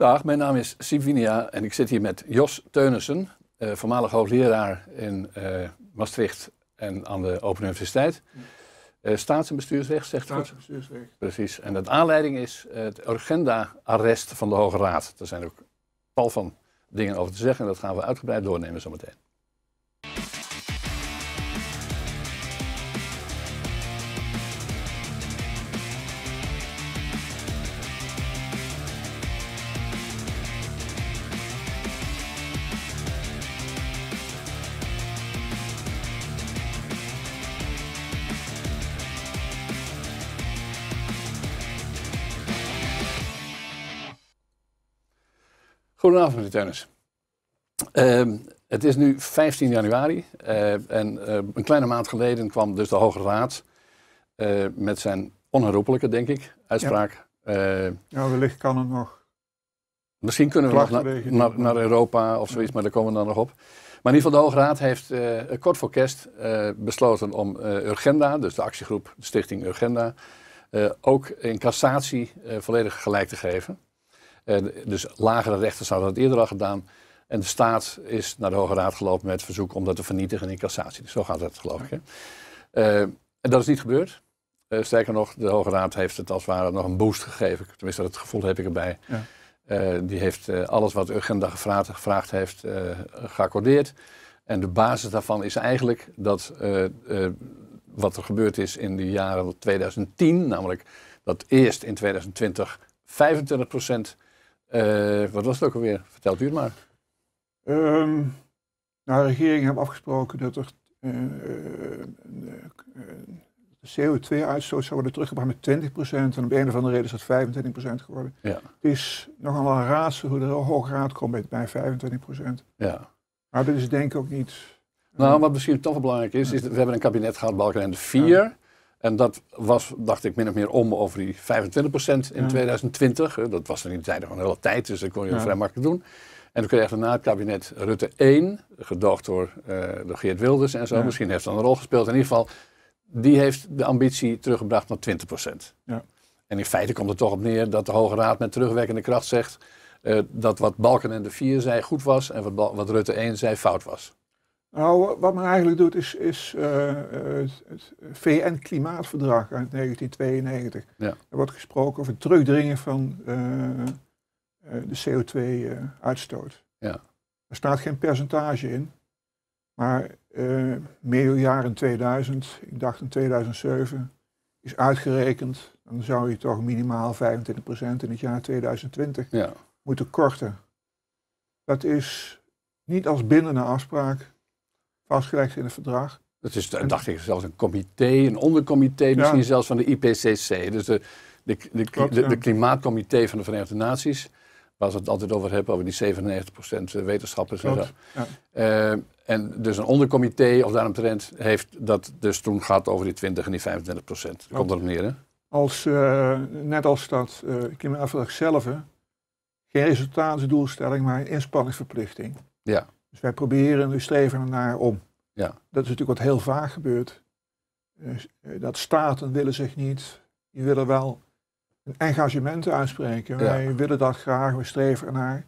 Dag, mijn naam is Sivinia en ik zit hier met Jos Teunissen, eh, voormalig hoogleraar in eh, Maastricht en aan de Open Universiteit. Eh, staats- en bestuursrecht, zegt Staats- en bestuursrecht. Precies. En de aanleiding is het agenda-arrest van de Hoge Raad. Er zijn ook tal van dingen over te zeggen en dat gaan we uitgebreid doornemen zometeen. Goedenavond, van de tennis. Ehm, het is nu 15 januari eh, en eh, een kleine maand geleden kwam dus de Hoge Raad eh, met zijn onherroepelijke, denk ik, uitspraak. Ja. ja, wellicht kan het nog. Misschien kunnen we nog naar Europa of zoiets, maar daar komen we dan nog op. Maar in ieder geval, de Hoge Raad heeft kort voor kerst besloten om Urgenda, dus de actiegroep Stichting Urgenda, ook in cassatie volledig gelijk te geven dus lagere rechters hadden dat eerder al gedaan. En de staat is naar de Hoge Raad gelopen met verzoek om dat te vernietigen in cassatie. Dus zo gaat het, geloof ik. Hè? Eh, en dat is niet gebeurd. Eh, sterker nog, de Hoge Raad heeft het als het ware nog een boost gegeven. Tenminste, dat gevoel heb ik erbij. Ja. Eh, die heeft alles wat Urgenda gevraagd, gevraagd heeft, geaccordeerd. En de basis daarvan is eigenlijk dat wat er gebeurd is in de jaren 2010, namelijk dat eerst in 2020 25 procent eh, wat was het ook alweer? Vertelt u het maar. nou, de regering heeft afgesproken dat er eh, eh, de CO2-uitstoot zou worden teruggebracht met 20%. En op een of andere reden is dat 25% geworden. Ja. Het is nogal een raadsel hoe de Hoge Raad komt bij 25%. Ja. Maar dat is denk ik ook niet... Nou, wat misschien toch wel belangrijk is, is dat we hebben een kabinet gehad, Balkenende 4... En dat was, dacht ik, min of meer om over die 25% in 2020. Eh, dat was in die tijd nog een hele tijd, dus dat kon je ja. vrij makkelijk doen. En toen kreeg na het kabinet Rutte 1, gedoogd eh, door, Geert Wilders en zo. Misschien heeft dat een rol gespeeld. In ieder geval, die heeft de ambitie teruggebracht naar 20%. Ja. En in feite komt het toch op neer dat de Hoge Raad met terugwerkende kracht zegt... Eh, dat wat Balken en de Vier zei goed was en wat, wat Rutte 1 zei fout was. Nou, wat men eigenlijk doet is, is eh, eh, het, VN-klimaatverdrag uit 1992. Ja. Er wordt gesproken over het terugdringen van eh, de CO2-uitstoot. Ja. Er staat geen percentage in, maar uh, medio jaren 2000, ik dacht in 2007, is uitgerekend, dan zou je toch minimaal 25% in het jaar 2020 moeten korten. Dat is niet als bindende afspraak vastgelegd in het verdrag. Dat is, dacht ik, zelfs een comité, een ondercomité, misschien zelfs van de IPCC. Dus de, de, de, klimaatcomité van de Verenigde Naties waar ze het altijd over hebben, over die 97% eh, wetenschappers en eh, en dus een ondercomité of daaromtrend, heeft dat dus toen gehad over die 20 en die 25%. Dat komt erop neer, hè? Als, eh, net als dat uh, klimaatverdrag zelf, geen resultaatdoelstelling, maar een inspanningsverplichting. Ja. Dus wij proberen we streven naar om. Ja. Dat is natuurlijk wat heel vaak gebeurt. Dus, eh, dat staten willen zich niet, die willen wel een engagement uitspreken. Ja. Wij willen dat graag, we streven ernaar.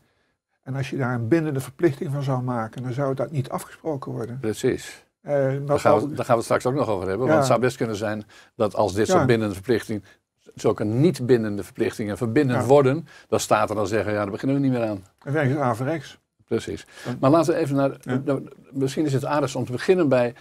En als je daar een bindende verplichting van zou maken, dan zou dat niet afgesproken worden. Precies. Eh, daar, gaan we, gaan we, het straks ook nog over hebben. Want het zou best kunnen zijn dat als dit soort bindende verplichting, zulke niet-bindende verplichtingen verbindend worden, dat staten dan zeggen, ja, daar beginnen we niet meer aan. Dan werkt het rechts precies. Maar laten we even naar. Nou, nou, misschien is het aardig om te beginnen bij.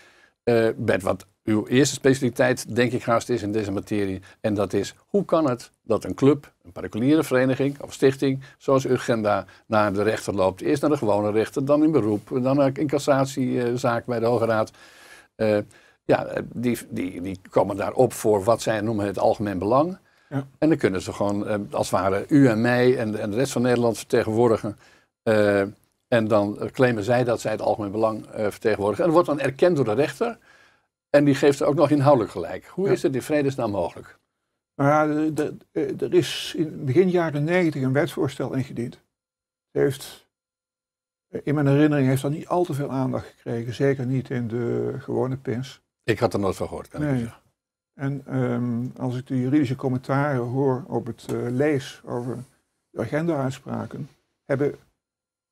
Uh, wat uw eerste specialiteit, denk ik haast, is in deze materie. En dat is, hoe kan het dat een club, een particuliere vereniging of stichting, zoals Urgenda, naar de rechter loopt? Eerst naar de gewone rechter, dan in beroep, dan in cassatiezaak eh, bij de Hoge Raad. Eh, ja, die, die, die komen daar op voor wat zij noemen het algemeen belang. Ja. En dan kunnen ze gewoon, als het ware, u en mij en, en de rest van Nederland vertegenwoordigen. En dan eh, claimen zij dat zij het algemeen belang eh, vertegenwoordigen. En dat wordt dan erkend door de rechter. En die geeft er ook nog inhoudelijk gelijk. Hoe is dit in vredesnaam mogelijk? Nou ja, eh, er is in begin jaren negentig een wetsvoorstel ingediend. Heeft, in mijn herinnering heeft dat niet al te veel aandacht gekregen. Zeker niet in de gewone pins. Ik had er nooit van gehoord. Kan nee. ik en ehm, als ik de juridische commentaren hoor op het uh, lees over de agenda-uitspraken, hebben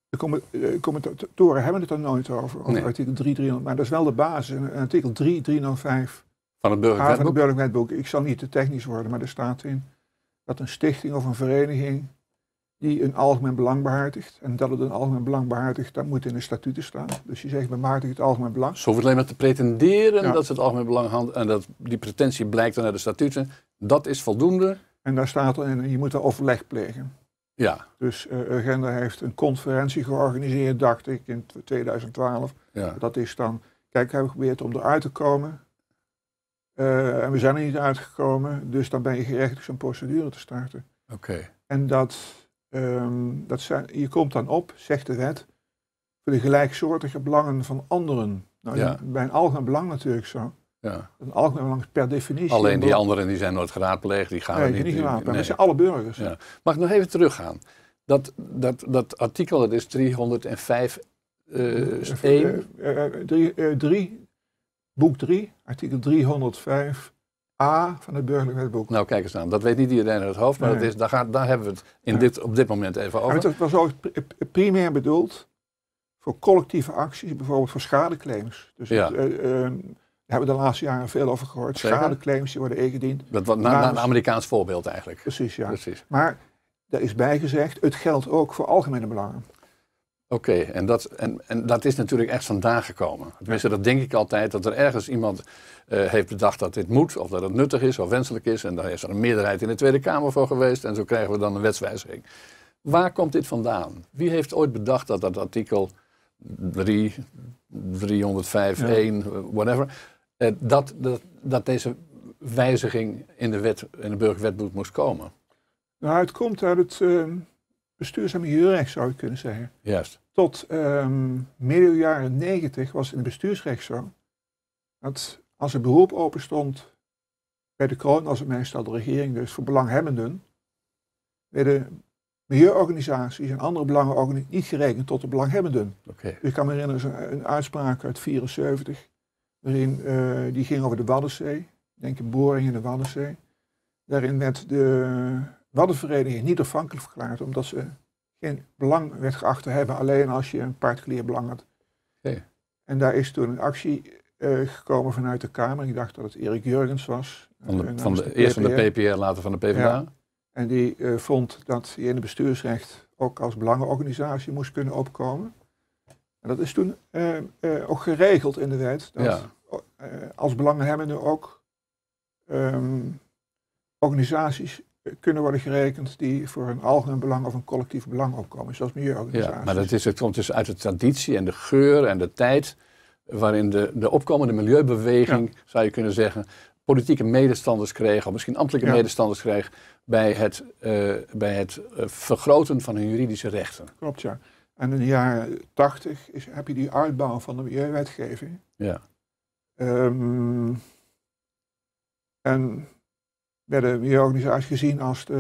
de commentatoren eh, hebben het er nooit over, over artikel 3, 300, maar dat is wel de basis. In artikel 3, 305 van het burgerwetboek. Ah, burgerwetboek. Ik zal niet te technisch worden, maar er staat in dat een stichting of een vereniging die een algemeen belang behartigt. En dat het een algemeen belang behartigt, dat moet in de statuten staan. Dus je zegt, behartig het algemeen belang. Ze hoeven alleen maar te pretenderen dat ze het algemeen belang handelen. En dat die pretentie blijkt dan uit de statuten. Dat is voldoende. En daar staat er in, je moet er overleg plegen. Ja. Dus uh, Agenda heeft een conferentie georganiseerd, dacht ik, in 2012. Dat is dan, kijk, hebben we geprobeerd om eruit te komen. Eh, en we zijn er niet uitgekomen, dus dan ben je gerechtigd zo'n procedure te starten. Oké. En dat, ehm, dat zijn, je komt dan op, zegt de wet, voor de gelijksoortige belangen van anderen. Nou, ja. Bij een algemeen belang natuurlijk zo. Ja. algemeen per definitie. Alleen die anderen die zijn nooit geraadpleegd, die gaan nee, niet. niet geraadpleegd, dat zijn alle burgers. Mag ik nog even teruggaan? Dat, dat, dat artikel, dat is 305 uh, 1. boek 3, artikel 305 A van het burgerlijk wetboek. Nou, kijk eens aan. Dat weet niet iedereen uit het hoofd, maar dat is, daar, gaat, daar hebben we het in dit, op dit moment even over. het was ook eh, primair bedoeld voor collectieve acties, bijvoorbeeld voor schadeclaims. Dus ja. Eh, eh, hebben we de laatste jaren veel over gehoord. Schadeclaims die worden ingediend. Dat na, na, een Amerikaans voorbeeld eigenlijk. Precies, ja. Precies. Maar daar is bijgezegd, het geldt ook voor algemene belangen. Oké, en, dat, en, en dat is natuurlijk echt vandaag gekomen. Tenminste, dat denk ik altijd, dat er ergens iemand eh, heeft bedacht dat dit moet, of dat het nuttig is, of wenselijk is. En daar is er een meerderheid in de Tweede Kamer voor geweest, en zo krijgen we dan een wetswijziging. Waar komt dit vandaan? Wie heeft ooit bedacht dat dat artikel 3, 305, 1, whatever, eh, dat, dat, deze wijziging in de, wet, in burgerwetboek moest komen? Nou, het komt uit het uh, ehm, bestuurzaam milieurecht, zou je kunnen zeggen. Juist. Tot um, ehm, midden jaren negentig was in het bestuursrecht zo dat als een beroep open stond bij de kroon, als het meestal de regering, dus voor belanghebbenden, werden milieuorganisaties en andere belangenorganisaties niet gerekend tot de belanghebbenden. Okay. Dus ik kan me herinneren, eh, een uitspraak uit 74 Waarin, eh, die ging over de Waddenzee. Denk je boring in de Waddenzee. Daarin werd de Waddenvereniging niet afhankelijk verklaard, omdat ze geen belang werd geacht te hebben, alleen als je een particulier belang had. En daar is toen een actie eh, gekomen vanuit de Kamer. Ik dacht dat het Erik Jurgens was. Van de, eh, van eerst van de PPR, later van de PvdA. En die vond dat je in het bestuursrecht ook als belangenorganisatie moest kunnen opkomen. En dat is toen eh, eh, ook geregeld in de wet. Dat ja. Eh, als belanghebbenden ook ehm, organisaties kunnen worden gerekend die voor een algemeen belang of een collectief belang opkomen, zoals milieuorganisaties. Ja, maar dat, is, komt dus uit de traditie en de geur en de tijd waarin de, de opkomende milieubeweging, zou je kunnen zeggen, politieke medestanders kreeg, of misschien ambtelijke medestanders kreeg, bij het, bij het vergroten van hun juridische rechten. Klopt, ja. En in de jaren tachtig heb je die uitbouw van de milieuwetgeving. Ja. Ehm, en werden milieuorganisaties gezien als eh,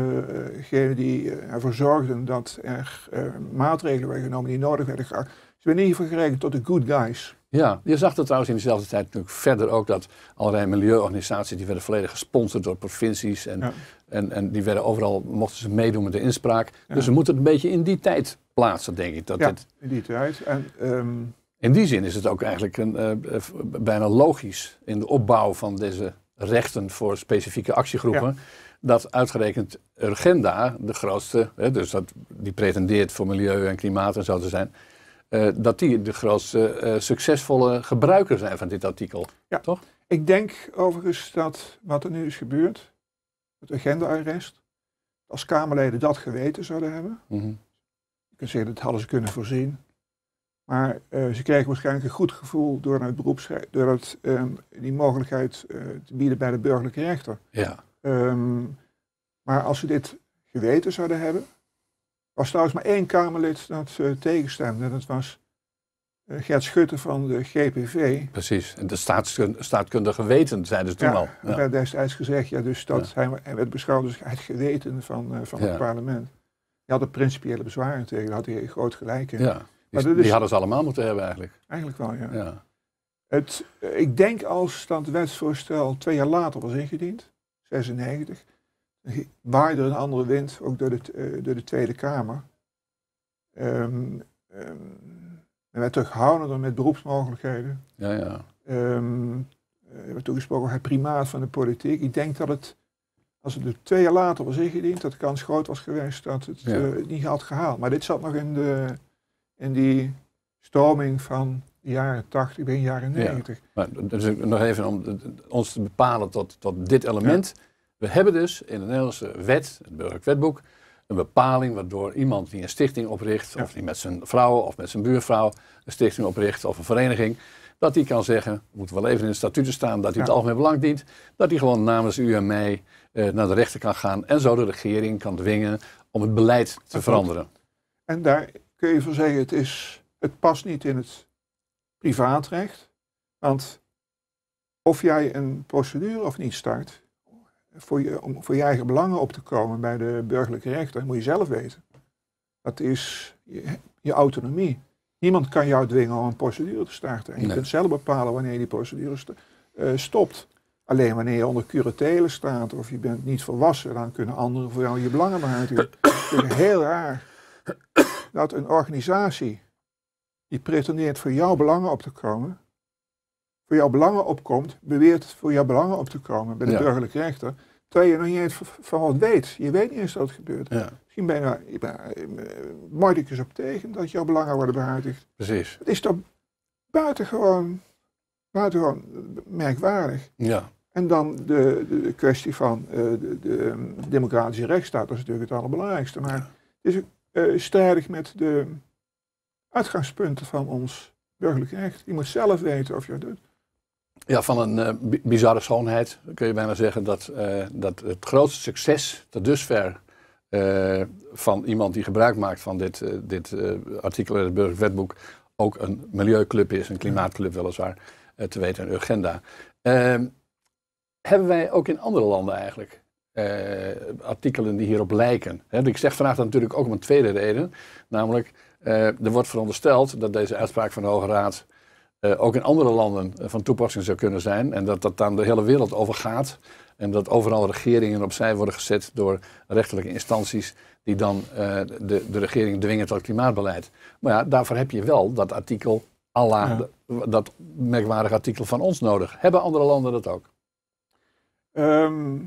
degene die eh, ervoor zorgden dat er eh, maatregelen werden genomen die nodig werden geacht. Ze werden niet gerekend tot de good guys. Ja, je zag dat trouwens in dezelfde tijd natuurlijk verder ook dat allerlei milieuorganisaties die werden volledig gesponsord door provincies en, en, en die werden overal, mochten ze meedoen met de inspraak. Dus we moeten het een beetje in die tijd denk ik. Dat ja, in die tijd. En, ehm, In die zin is het ook eigenlijk een, eh, eh, bijna logisch in de opbouw van deze rechten voor specifieke actiegroepen. Dat uitgerekend Urgenda, de grootste, hè, dus dat, die pretendeert voor milieu en klimaat en zo te zijn, eh, dat die de grootste succesvolle gebruiker zijn van dit artikel. Ja. Toch? Ik denk overigens dat wat er nu is gebeurd, het agenda-arrest, als Kamerleden dat geweten zouden hebben, mhm kan zeggen, dat hadden ze kunnen voorzien. Maar eh, ze krijgen waarschijnlijk een goed gevoel door het beroeps, door het, ehm, die mogelijkheid eh, te bieden bij de burgerlijke rechter. Ja. Ehm, maar als ze dit geweten zouden hebben, was trouwens maar één Kamerlid dat eh, tegenstemde. En dat was Gert Schutte van de GPV. Precies, de staatskundige staatkundige weten, zeiden ze toen al. Ja, werd destijds gezegd, ja, dus dat werd beschouwd als het geweten van, van het parlement. Je had er principiële bezwaren tegen, daar had hij groot gelijk in. Ja, die, hadden ze allemaal moeten hebben eigenlijk. Eigenlijk wel, ja. ja. Het, eh, ik denk als dat wetsvoorstel twee jaar later was ingediend, 96, waaide een andere wind, ook door de, eh, door de Tweede Kamer. Um, werd terughoudender met beroepsmogelijkheden. Ja, ja. Um, we hebben toegesproken over het primaat van de politiek. Ik denk dat het als het dus twee jaar later was ingediend, dat de kans groot was geweest dat het eh, niet had gehaald. Maar dit zat nog in, de, in die stroming van jaren 80, begin jaren 90. Ja. Maar, dus nog even om ons te bepalen tot, tot dit element. We hebben dus in de Nederlandse wet, het burgerlijk wetboek, een bepaling waardoor iemand die een stichting opricht, of die met zijn vrouw of met zijn buurvrouw een stichting opricht of een vereniging, dat die kan zeggen, moet wel even in de statuten staan, dat hij het algemeen belang dient, dat hij gewoon namens u en mij eh, naar de rechter kan gaan en zo de regering kan dwingen om het beleid te veranderen. En daar kun je van zeggen, het, is, het past niet in het privaatrecht, want of jij een procedure of niet start, voor je, om voor je eigen belangen op te komen bij de burgerlijke rechter, moet je zelf weten. Dat is je, je autonomie. Niemand kan jou dwingen om een procedure te starten. En je kunt zelf bepalen wanneer je die procedure eh, stopt. Alleen wanneer je onder curatele staat of je bent niet volwassen, dan kunnen anderen voor jou je belangen behartigen. Het is heel raar dat een organisatie die pretendeert voor jouw belangen op te komen, voor jouw belangen opkomt, beweert voor jouw belangen op te komen bij de burgerlijke rechter, terwijl je nog niet eens van wat weet. Je weet niet eens dat het gebeurt. Misschien ben je, eh, mooi op tegen dat jouw belangen worden behartigd. Precies. Het is toch buitengewoon, buitengewoon merkwaardig. Ja. En dan de, de, kwestie van uh, de, de, ehm, democratische rechtsstaat, dat is natuurlijk het allerbelangrijkste. Maar het is eh, strijdig met de uitgangspunten van ons burgerlijk recht. Je moet zelf weten of je dat doet. Ja, van een eh, bizarre schoonheid kun je bijna zeggen dat, dat het grootste succes tot dusver van iemand die gebruik maakt van dit, dit artikel in het burgerlijk wetboek ook een milieuclub is, een klimaatclub weliswaar, te weten, een agenda. Ehm, hebben wij ook in andere landen eigenlijk. Eh, artikelen die hierop lijken. Hè? ik zeg vandaag natuurlijk ook om een tweede reden. Namelijk, eh, er wordt verondersteld dat deze uitspraak van de Hoge Raad eh, ook in andere landen van toepassing zou kunnen zijn. En dat dat dan de hele wereld over gaat. En dat overal regeringen opzij worden gezet door rechterlijke instanties die dan de, de regering dwingen tot klimaatbeleid. Maar ja, daarvoor heb je wel dat artikel, dat merkwaardige artikel van ons nodig. Hebben andere landen dat ook? Ehm,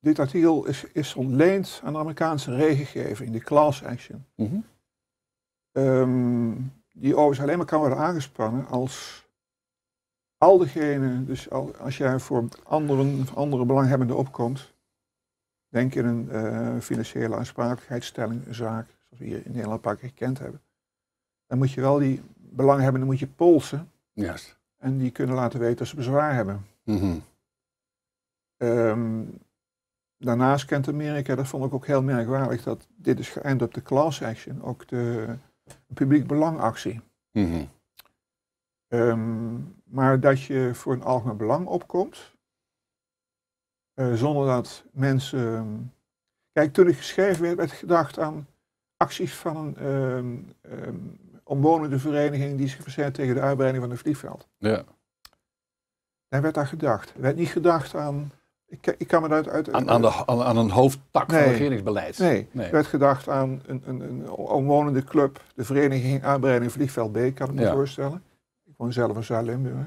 dit artikel is, is ontleend aan de Amerikaanse regelgeving, de class action. Mhm. Ehm, die overigens alleen maar kan worden aangespannen als al diegenen, dus als jij voor anderen andere belanghebbenden opkomt, denk in een eh, financiële aansprakelijkheidsstelling, een zaak, zoals we hier in Nederland pakken gekend hebben, dan moet je wel die belanghebbenden moet je polsen. En die kunnen laten weten dat ze bezwaar hebben. Mm Ehm, daarnaast kent Amerika, dat vond ik ook heel merkwaardig, dat dit is geëindigd op de class action, ook de publiek belangactie. Mm maar dat je voor een algemeen belang opkomt, eh, zonder dat mensen. Ehm, kijk, toen ik geschreven werd, werd gedacht aan acties van een um, omwonende vereniging die zich verzet tegen de uitbreiding van het vliegveld. Ja. Daar werd daar gedacht. Er werd niet gedacht aan ik, ik kan me uit... uit aan, aan, een hoofdtak nee, van regeringsbeleid? Nee. nee, werd gedacht aan een, een, een omwonende club, de vereniging aanbreiding Vliegveld Beek kan ik me voorstellen. Ik woon zelf in Zuid-Limburg.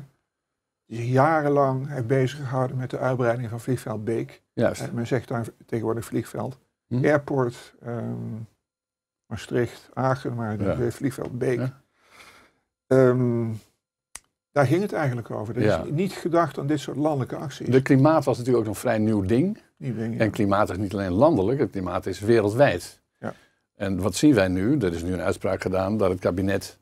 Die zich jarenlang heeft bezig gehouden met de uitbreiding van Vliegveld Beek. Juist. Eh, men zegt daar tegenwoordig Vliegveld. Hm? Airport, um, Maastricht, Aachen, maar ja. Vliegveld Beek. Ja. Ehm, daar ging het eigenlijk over. Er is niet gedacht aan dit soort landelijke acties. De klimaat was natuurlijk ook een vrij nieuw ding. Nieuw ding En klimaat is niet alleen landelijk, het klimaat is wereldwijd. Ja. En wat zien wij nu? Er is nu een uitspraak gedaan dat het kabinet.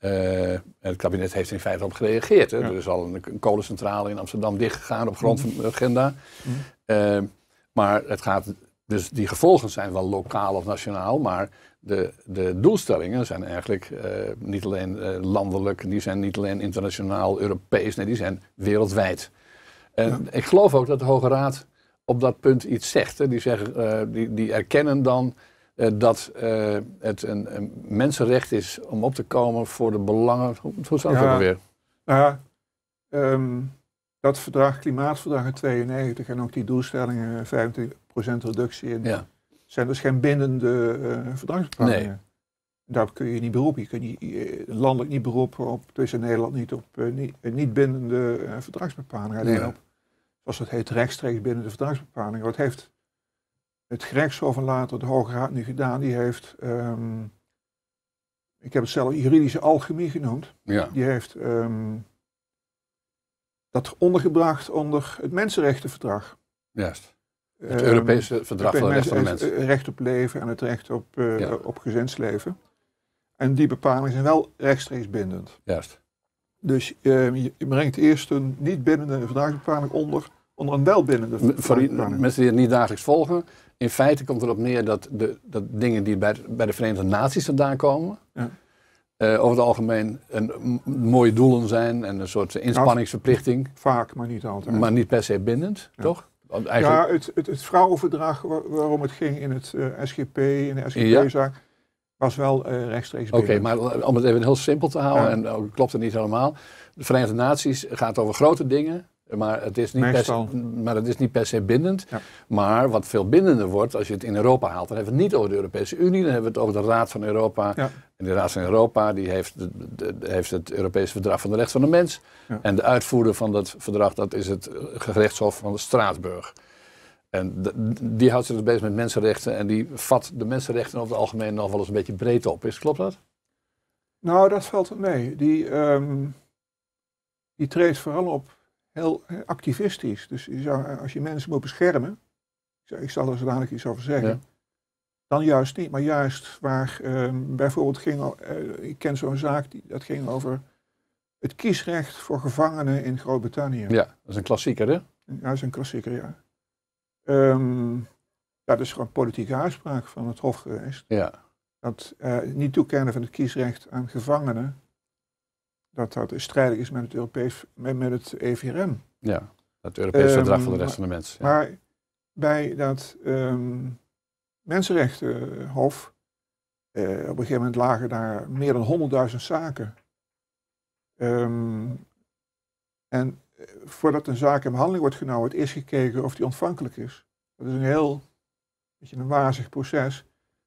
Uh, het kabinet heeft in feite op gereageerd. Hè? Er is al een, een, kolencentrale in Amsterdam dichtgegaan op grond van mhm. de agenda. Mhm. Eh, maar het gaat. Dus die gevolgen zijn wel lokaal of nationaal, maar de, de doelstellingen zijn eigenlijk eh, niet alleen eh, landelijk, die zijn niet alleen internationaal, Europees, nee, die zijn wereldwijd. En ik geloof ook dat de Hoge Raad op dat punt iets zegt. Hè. Die, zeggen, eh, die, die erkennen dan dat het een, een, mensenrecht is om op te komen voor de belangen. Hoe, hoe staat het ja, Nou um, dat verdrag, klimaatverdrag in 92 en ook die doelstellingen, 25% reductie in ja zijn dus geen bindende uh, eh, verdragsbepalingen. Nee. Daar kun je niet beroepen. Je kunt niet, je, eh, landelijk niet beroepen op, tussen Nederland niet op uh, niet, niet, bindende uh, verdragsbepalingen. Alleen zoals het heet, rechtstreeks binnen de verdragsbepalingen. Wat heeft het gerechtshof en later de Hoge Raad nu gedaan? Die heeft, ehm, ik heb het zelf juridische alchemie genoemd. Ja. Die heeft ehm, dat ondergebracht onder het Mensenrechtenverdrag. Juist. Het ehm, Europese verdrag van de rechten van de mens. Het recht op leven en het recht op, eh, op gezinsleven. En die bepalingen zijn wel rechtstreeks bindend. Juist. Dus ehm, je brengt eerst een niet bindende verdragsbepaling onder, onder een wel bindende verdragsbepaling. Voor mensen die het niet dagelijks volgen, in feite komt erop neer dat, de, dat dingen die bij, bij de Verenigde Naties vandaan komen, ja. Eh, over het algemeen een, mooie doelen zijn en een soort nou, inspanningsverplichting. Vaak, maar niet altijd. Maar niet per se bindend, toch? Ja, het, het, het vrouwenverdrag waarom het ging in het uh, eh, SGP, in de SGP-zaak, was wel uh, rechtstreeks Oké, maar eh, om het even heel simpel te houden, en ook klopt het niet helemaal. De Verenigde Naties gaat over grote dingen, maar het, is niet per se, maar het is niet per se bindend. Maar wat veel bindender wordt, als je het in Europa haalt, dan hebben we het niet over de Europese Unie, dan hebben we het over de Raad van Europa. En de Raad van Europa die heeft, heeft het Europese Verdrag van de Rechten van de Mens. En de uitvoerder van dat verdrag, dat is het gerechtshof van Straatsburg. En die houdt zich dus bezig met mensenrechten en die vat de mensenrechten over het algemeen nog wel eens een beetje breed op. Is, klopt dat? Nou, dat valt mee. Die, ehm, die treedt vooral op heel eh, activistisch. Dus je zou, eh, als je mensen moet beschermen, ik zal er zo dadelijk iets over zeggen, dan juist niet. Maar juist waar ehm, bijvoorbeeld ging, eh, ik ken zo'n zaak, die, dat ging over het kiesrecht voor gevangenen in Groot-Brittannië. Ja, dat is een klassieker hè? Ja, dat is een klassieker, ja. Ehm, dat is gewoon politieke uitspraak van het Hof geweest. Ja. Dat niet toekennen van het kiesrecht aan gevangenen dat dat strijd is met het, Europees, met, met het EVRM. Ja, het Europees ehm, Verdrag van de Rechten van de Mens. Ja. Maar bij dat ehm, Mensenrechtenhof, eh, op een gegeven moment lagen daar meer dan 100.000 zaken. Ehm, en eh, voordat een zaak in behandeling wordt genomen, wordt eerst gekeken of die ontvankelijk is. Dat is een heel beetje een wazig proces.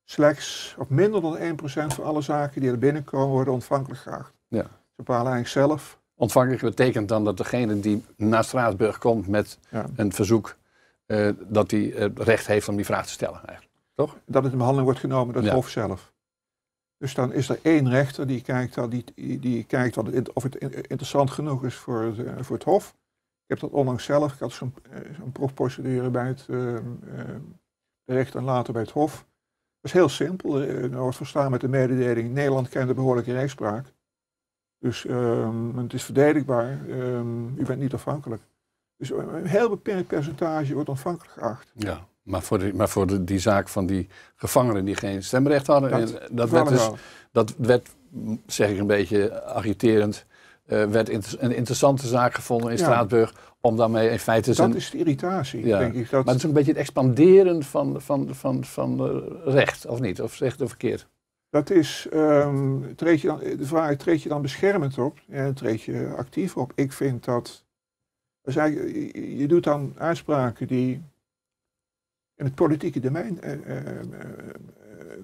Slechts of minder dan 1% van alle zaken die er binnenkomen worden ontvankelijk geacht. Ja bepalen eigenlijk zelf. Ontvankelijk betekent dan dat degene die naar Straatsburg komt met een verzoek, eh, dat hij uh, recht heeft om die vraag te stellen eigenlijk. Toch? Dat het in behandeling wordt genomen door het Hof zelf. Dus dan is er één rechter die kijkt, die, die kijkt of het interessant genoeg is voor het, eh, voor het Hof. Ik heb dat onlangs zelf, ik had zo'n zo proefprocedure bij het uh, recht en later bij het Hof. Dat is heel simpel. er wordt nou, verstaan met de mededeling, Nederland kent de behoorlijke rechtspraak. Dus ehm, het is verdedigbaar. Um, u bent niet afhankelijk. Dus eh, een heel beperkt percentage wordt afhankelijk geacht. Ja, maar voor, die, maar voor die zaak van die gevangenen die geen stemrecht hadden. Dat, eh, dat werd, dus, dat werd, zeg ik een beetje agiterend, eh, werd een interessante zaak gevonden in ja. Straatsburg. Om daarmee in feite zijn... Dat is de irritatie, denk ik. Dat... Maar het is een beetje het expanderen van, van, van, van, van recht, of niet? Of zeg ik het verkeerd? Dat is, um, treed je dan, de vraag, treed je dan beschermend op en treed je actief op? Ik vind dat, je doet dan uitspraken die in het politieke domein eh, eh, eh,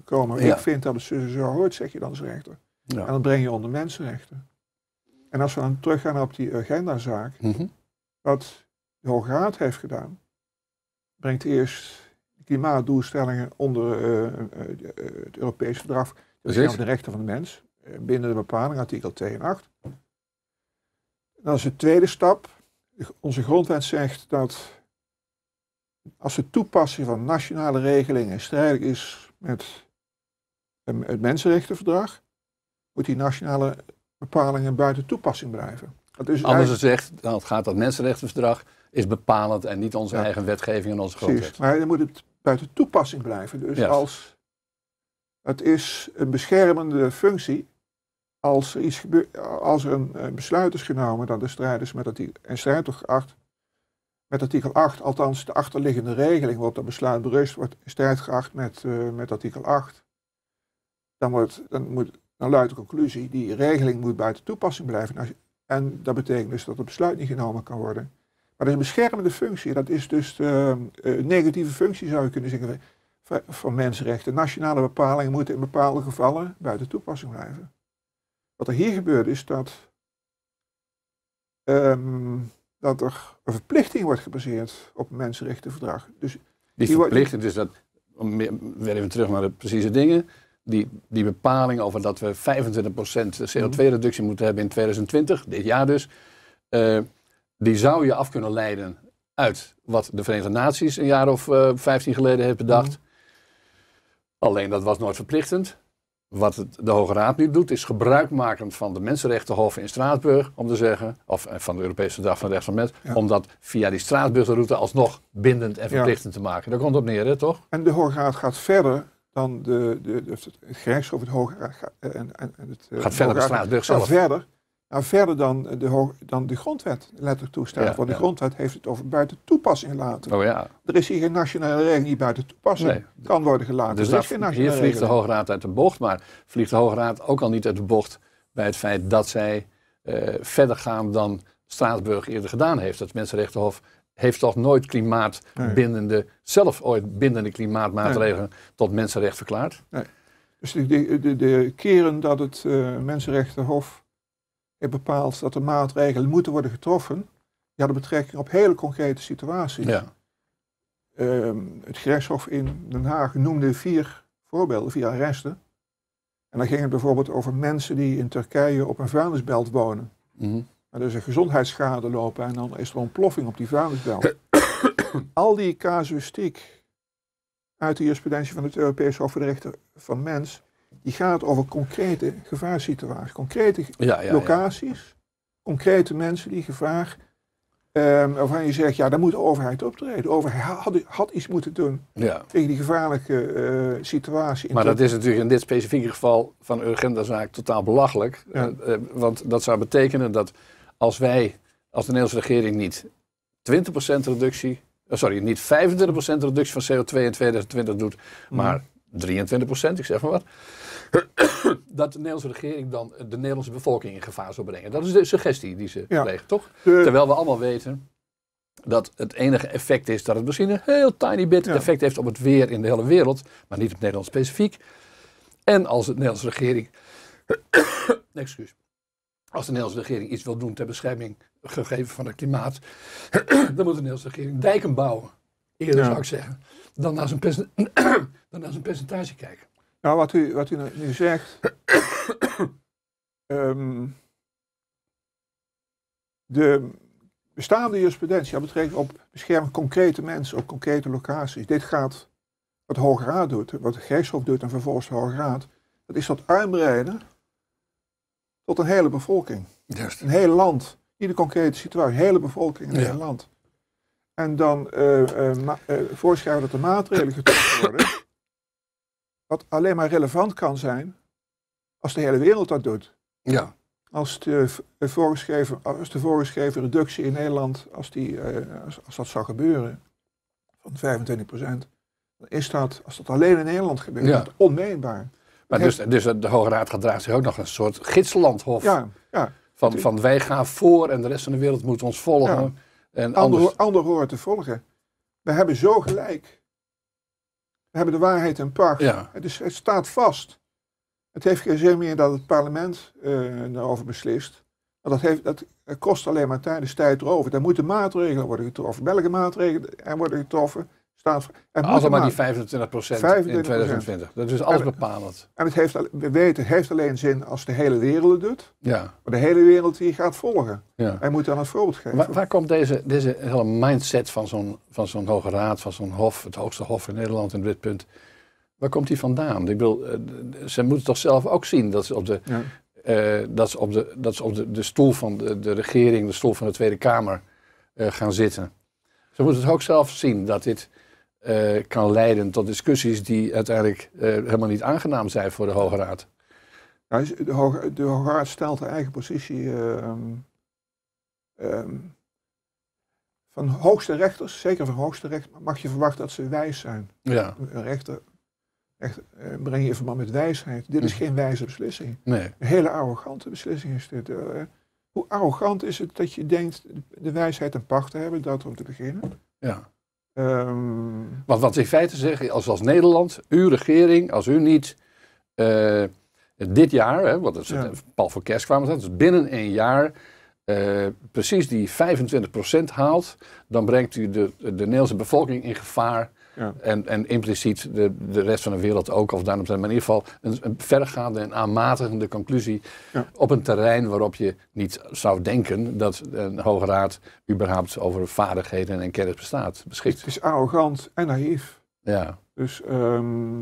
komen. Ik vind dat het zo, hoort, zeg je dan als rechter. Ja. En dat breng je onder mensenrechten. En als we dan teruggaan op die agendazaak, mm wat de heeft gedaan, brengt eerst klimaatdoelstellingen onder eh, eh, het Europees verdrag. Dat de rechten van de mens eh, binnen de bepaling artikel 2 en 8. Dan is de tweede stap. Onze grondwet zegt dat als de toepassing van nationale regelingen strijdig is met het mensenrechtenverdrag, moet die nationale bepalingen buiten toepassing blijven. Dat is Anders gezegd, eigenlijk... gaat dat mensenrechtenverdrag is bepalend en niet onze eigen wetgeving en onze grondwet. maar dan moet het buiten toepassing blijven. Dus als het is een beschermende functie, als er, iets gebeurt, als er een eh, besluit is genomen dat de strijd is met artikel, 8, met artikel 8, althans de achterliggende regeling waarop dat besluit berust wordt in strijd geacht met, eh, met artikel 8, dan, wordt, dan, moet, dan luidt de conclusie, die regeling moet buiten toepassing blijven. En dat betekent dus dat het besluit niet genomen kan worden. Maar dat is een beschermende functie. Dat is dus de eh, eh, negatieve functie, zou je kunnen zeggen, van, mensenrechten. Nationale bepalingen moeten in bepaalde gevallen buiten toepassing blijven. Wat er hier gebeurt is dat, ehm, dat er een verplichting wordt gebaseerd op een mensenrechtenverdrag. Dus die verplichting, dus dat, weer even terug naar de precieze dingen, die, die bepaling over dat we 25% CO2-reductie moeten hebben in 2020, dit jaar dus, eh, die zou je af kunnen leiden uit wat de Verenigde Naties een jaar of eh, vijftien geleden heeft bedacht. Mhm. Alleen dat was nooit verplichtend. Wat de Hoge Raad nu doet, is gebruik van de Mensenrechtenhof in Straatsburg, om te zeggen, of eh, van de Europese Dag van de Recht van Mens, om dat via die Straatsburgerroute alsnog bindend en verplichtend te maken. Daar komt op neer, hè, toch? En de Hoge Raad gaat verder dan de, de, het gerechtshof, Hoge Raad gaat, eh, en, en het, gaat verder dan Straatsburg zelf. Gaat verder maar nou, verder dan de, dan de grondwet letterlijk toestaat. Ja, Want de grondwet heeft het over buiten toepassing laten. Oh, ja. Er is hier geen nationale regeling die buiten toepassing kan worden gelaten. Dus hier vliegt de Hoge Raad uit de bocht. Maar vliegt de Hoge Raad ook al niet uit de bocht bij het feit dat zij eh, verder gaan dan Straatsburg eerder gedaan heeft. Het Mensenrechtenhof heeft toch nooit klimaatbindende, zelf ooit bindende klimaatmaatregelen tot mensenrecht verklaard. Dus de, de, de, keren dat het uh, Mensenrechtenhof Bepaald bepaalt dat er maatregelen moeten worden getroffen. die hadden betrekking op hele concrete situaties. Ja. Ehm, het gerechtshof in Den Haag noemde vier voorbeelden, vier arresten. En dan ging het bijvoorbeeld over mensen die in Turkije op een vuilnisbelt wonen. Mm -hmm. En dus een gezondheidsschade lopen en dan is er een ploffing op die vuilnisbelt. Al die casuïstiek uit de jurisprudentie van het Europees Hof voor de Rechten van Mens die gaat over concrete gevaarsituaties, concrete locaties, concrete mensen die gevaar, ehm, waarvan je zegt, ja, daar moet de overheid optreden. De overheid had, had iets moeten doen tegen die gevaarlijke eh, situatie. Maar dat is natuurlijk in dit specifieke geval van urgente totaal belachelijk. Eh, eh, want dat zou betekenen dat als wij, als de Nederlandse regering niet 20% reductie sorry, niet 25% reductie van CO2 in 2020 doet, mhm. maar 23%, ik zeg maar wat dat de Nederlandse regering dan de Nederlandse bevolking in gevaar zou brengen. Dat is de suggestie die ze ja. toch? Terwijl we allemaal weten dat het enige effect is dat het misschien een heel tiny bit effect heeft op het weer in de hele wereld, maar niet op Nederland specifiek. En als de Nederlandse regering, excuus, als de Nederlandse regering iets wil doen ter bescherming gegeven van het klimaat, dan moet de Nederlandse regering dijken bouwen. Eerder zou ik zeggen, dan naar zijn, dan naar zijn percentage kijken. Nou, wat u, wat u nu zegt. Ehm, de bestaande jurisprudentie met betrekking op bescherming concrete mensen op concrete locaties. Dit gaat wat de Hoge Raad doet, wat de gerechtshof doet en vervolgens de Hoge Raad. Dat is dat uitbreiden tot een hele bevolking. Een heel land. Niet een concrete situatie, een hele bevolking in een heel land. En dan eh, eh, eh, voorschrijven dat de maatregelen getroffen worden wat alleen maar relevant kan zijn als de hele wereld dat doet. Ja. Als de, voorgeschreven, als de voorgeschreven reductie in Nederland, als, die, eh, als, als dat zou gebeuren, van 25 procent, dan is dat, als dat alleen in Nederland gebeurt, ja. onmeenbaar. Maar dus, dus de Hoge Raad gedraagt zich ook nog een soort gidslandhof. Ja, ja. Van, van wij gaan voor en de rest van de wereld moet ons volgen. Ja. En ander, ander te volgen. We hebben zo gelijk we hebben de waarheid in pacht. het staat vast. Het heeft geen zin meer dat het parlement eh, daarover beslist. Want dat, heeft, dat kost alleen maar tijd, dus tijd erover. Er moeten maatregelen worden getroffen. Welke maatregelen er worden getroffen? staat. Allemaal maar die 25 in 2020. Dat is alles bepalend. En het heeft, we weten, het heeft alleen zin als de hele wereld het doet. Ja. Maar de hele wereld die gaat volgen. Ja. Hij moet dan het voorbeeld geven. Waar, waar komt deze, deze hele mindset van zo'n, van zo'n Hoge Raad, van zo'n Hof, het hoogste Hof in Nederland in dit punt, waar komt die vandaan? Ik bedoel, eh, ze moeten toch zelf ook zien dat ze op de, eh, dat ze op, de, dat ze op de, de stoel van de, de, regering, de stoel van de Tweede Kamer eh, gaan zitten. Ze moeten het ook zelf zien dat dit eh, kan leiden tot discussies die uiteindelijk eh, helemaal niet aangenaam zijn voor de Hoge Raad. Nou, de Hoge, de Hoge Raad stelt haar eigen positie ehm, ehm, van hoogste rechters, zeker van hoogste rechters, mag je verwachten dat ze wijs zijn. Ja. Rechter, echt, eh, breng je in verband met wijsheid. Dit is hm. geen wijze beslissing. Nee. Een hele arrogante beslissing is dit. hoe arrogant is het dat je denkt de wijsheid en pacht te hebben, dat om te beginnen? Ja. Ehm, want wat in feite zeggen, als, als Nederland, uw regering, als u niet eh, dit jaar, hè, want het is ja. het, Paul voor Kerst kwam dus binnen een jaar eh, precies die 25% haalt, dan brengt u de, de Nederlandse bevolking in gevaar en, en impliciet de, de rest van de wereld ook, of daarom zijn. Maar in ieder geval een, een en aanmatigende conclusie op een terrein waarop je niet zou denken dat een Hoge Raad überhaupt over vaardigheden en kennis bestaat, beschikt. Het is arrogant en naïef. Ja. Dus, ehm,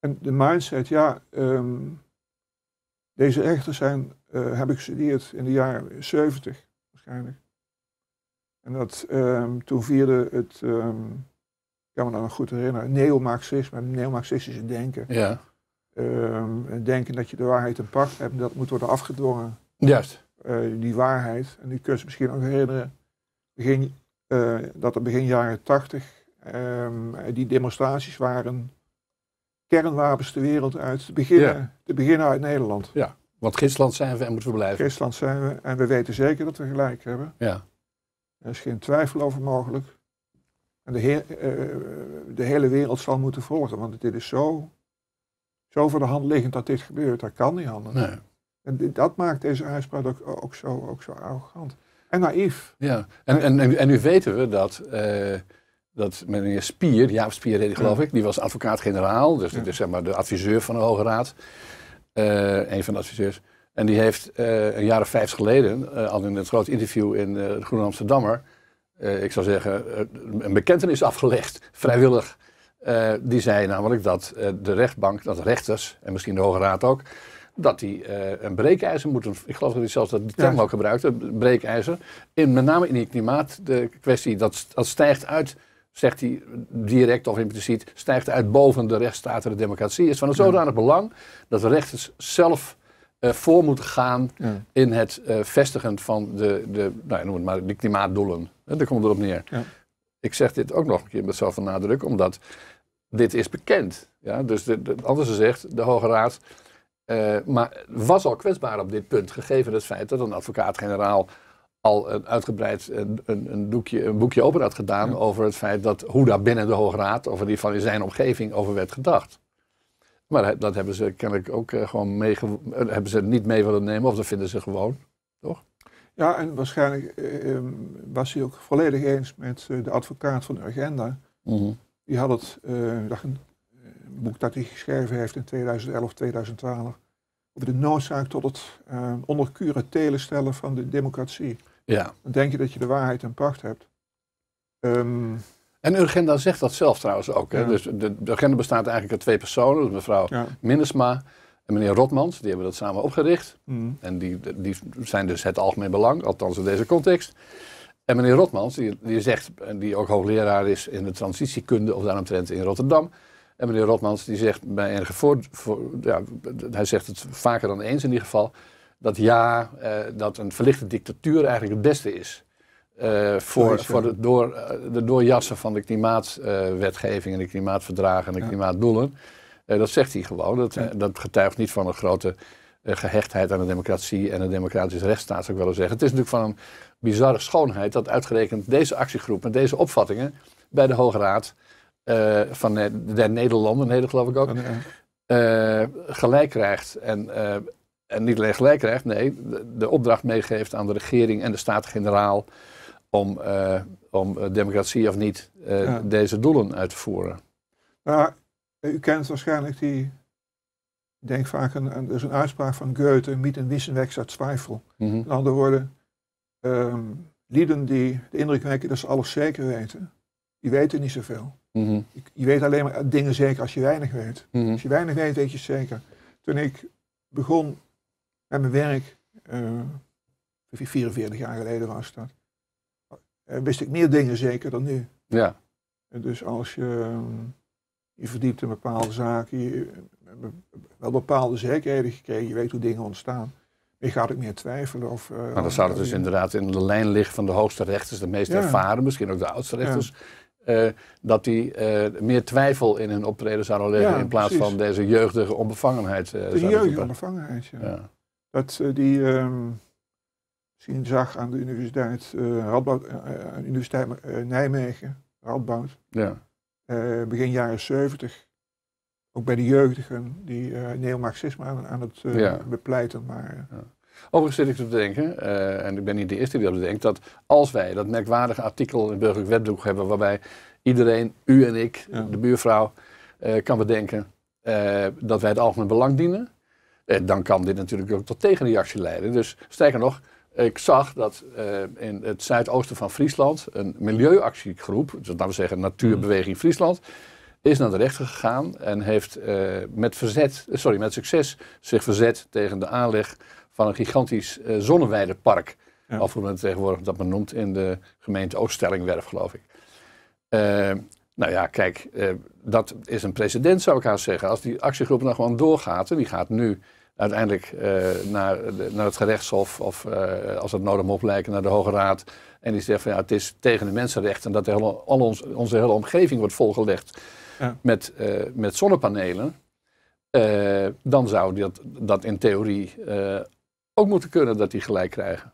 en de mindset, ja, ehm, deze rechters zijn, eh, heb ik gestudeerd in de jaren 70 waarschijnlijk. En dat ehm, toen vierde het kan me dat nog goed herinneren. neo neomarxistische denken. Ja. Um, denken dat je de waarheid een pacht hebt, dat moet worden afgedwongen. Juist. Eh, die waarheid. En u kunt je misschien nog herinneren begin, eh, dat er begin jaren tachtig ehm, die demonstraties waren. Kernwapens de wereld uit, te beginnen, te beginnen uit Nederland. Ja, want Gidsland zijn we en moeten we blijven. Gidsland zijn we en we weten zeker dat we gelijk hebben. Ja. Er is geen twijfel over mogelijk de, heer, eh, de hele wereld zal moeten volgen, want dit is zo, zo voor de hand liggend dat dit gebeurt. Dat kan niet anders. En dat maakt deze uitspraak ook, ook, zo, ook zo arrogant. En naïef. Ja, en, en, en, nu weten we dat, uh, dat meneer Spier, Jaap Spier geloof ik, die was advocaat-generaal, dus, ja. dus zeg maar de adviseur van de Hoge Raad, eh, een van de adviseurs. En die heeft een jaar of vijf geleden, al in het groot interview in de Groene Amsterdammer, eh, ik zou zeggen, eh, een bekentenis afgelegd, vrijwillig. Eh, die zei namelijk dat de rechtbank, dat de rechters en misschien de Hoge Raad ook, dat die een breekijzer moeten, ik geloof dat hij zelfs dat die term ook gebruikte, breekijzer, in, met name in die klimaatkwestie, dat, dat stijgt uit zegt hij direct of impliciet, stijgt uit boven de rechtsstaat en de democratie. is van het zodanig belang dat de rechters zelf eh, voor moeten gaan in het eh, vestigen van de, de, nou, noem het maar, de klimaatdoelen. daar komt het op neer. Ja. Ik zeg dit ook nog een keer met zoveel nadruk, omdat dit is bekend. Ja? Dus de, de, anders gezegd, de Hoge Raad eh, maar was al kwetsbaar op dit punt, gegeven het feit dat een advocaat-generaal al een uitgebreid een, een, doekje, een boekje open had gedaan over het feit dat hoe daar binnen de Hoge Raad over die van in zijn omgeving over werd gedacht. Maar dat hebben ze kennelijk ook eh, gewoon mee, eh, hebben ze niet mee willen nemen, of dat vinden ze gewoon, toch? Ja, en waarschijnlijk eh, ehm, was hij ook volledig eens met de advocaat van de agenda. Mhm. Die had het, eh, een boek dat hij geschreven heeft in 2011, 2012, over de noodzaak tot het eh, onder curatele stellen van de democratie. Ja. denk je dat je de waarheid en pacht hebt. Um, en Urgenda zegt dat zelf trouwens ook. Hè? Dus de, de, agenda bestaat eigenlijk uit twee personen. Dus mevrouw Minnesma en meneer Rotmans. Die hebben dat samen opgericht. Mm. En die, die zijn dus het algemeen belang, althans in deze context. En meneer Rotmans, die, die zegt, die ook hoogleraar is in de transitiekunde of daaromtrent in Rotterdam. En meneer Rotmans, die zegt bij enige voor, voor ja, hij zegt het vaker dan eens in ieder geval, dat ja, eh, dat een verlichte dictatuur eigenlijk het beste is. Eh, voor, voor de, door, eh, de doorjassen van de klimaatwetgeving en de klimaatverdragen en de klimaatdoelen. Eh, dat zegt hij gewoon. Dat, dat getuigt niet van een grote gehechtheid aan de democratie en een democratische rechtsstaat, zou ik willen zeggen. Het is natuurlijk van een bizarre schoonheid dat uitgerekend deze actiegroep met deze opvattingen bij de Hoge Raad van de Nederlanden, Nederland geloof ik ook, gelijk krijgt. En, en niet alleen gelijk krijgt, nee, de, de opdracht meegeeft aan de regering en de Staten-Generaal om, eh, om eh, democratie of niet eh, deze doelen uit te voeren. Nou, u kent waarschijnlijk die, ik denk vaak, een, er is dus een uitspraak van Goethe, miet en wissen weg uit twijfel. Mm -hmm. In andere woorden, ehm, lieden die de indruk wekken dat ze alles zeker weten, die weten niet zoveel. Mhm. je, weet alleen maar dingen zeker als je weinig weet. Mhm. Als je weinig weet, weet je zeker. Toen ik begon met mijn werk, uh, 44 jaar geleden was dat, eh, wist ik meer dingen zeker dan nu. Ja. En dus als je, ehm, je verdiept in bepaalde zaken, je eh, eh, wel bepaalde zekerheden gekregen, je weet hoe dingen ontstaan. Je gaat ook meer twijfelen. Of, nou, dan zou het dus inderdaad in de lijn liggen van de hoogste rechters, de meest ervaren, misschien ook de oudste rechters. dat die meer twijfel in hun optreden zouden leggen in plaats van deze jeugdige onbevangenheid. de jeugdige onbevangenheid, ja. Dat die. Ehm, zien zag aan de Universiteit, eh, Radboud, eh, eh, Universiteit Nijmegen, Radboud. Ja. begin jaren 70. Ook bij de jeugdigen die neomarxisme aan, aan het bepleiten maar Ja. Overigens zit ik te denken en ik ben niet de eerste die dat denkt dat als wij dat merkwaardige artikel in de burgerlijk wetboek hebben, waarbij iedereen, u en ik, de buurvrouw, kan bedenken dat wij het algemeen belang dienen, dan kan dit natuurlijk ook tot tegenreactie leiden. Dus sterker nog, ik zag dat eh, in het zuidoosten van Friesland een milieuactiegroep, dus laten we zeggen Natuurbeweging hmm. Friesland, is naar de rechter gegaan en heeft uh, met, verzet, eh, sorry, met succes zich verzet tegen de aanleg van een gigantisch zonneweidepark. Ja. Of hoe men tegenwoordig dat men noemt in de gemeente Ooststellingwerf, geloof ik. nou ja, kijk, dat is een precedent zou ik haast zeggen. Als die actiegroep nou gewoon doorgaat en die gaat nu uiteindelijk eh, naar, de, naar het gerechtshof of eh, als het nodig mocht lijken naar de Hoge Raad. En die zegt van ja, het is tegen de mensenrechten dat al ons, onze hele omgeving wordt volgelegd ja. met, eh, met zonnepanelen. dan zou dat, dat in theorie ook moeten kunnen dat die gelijk krijgen.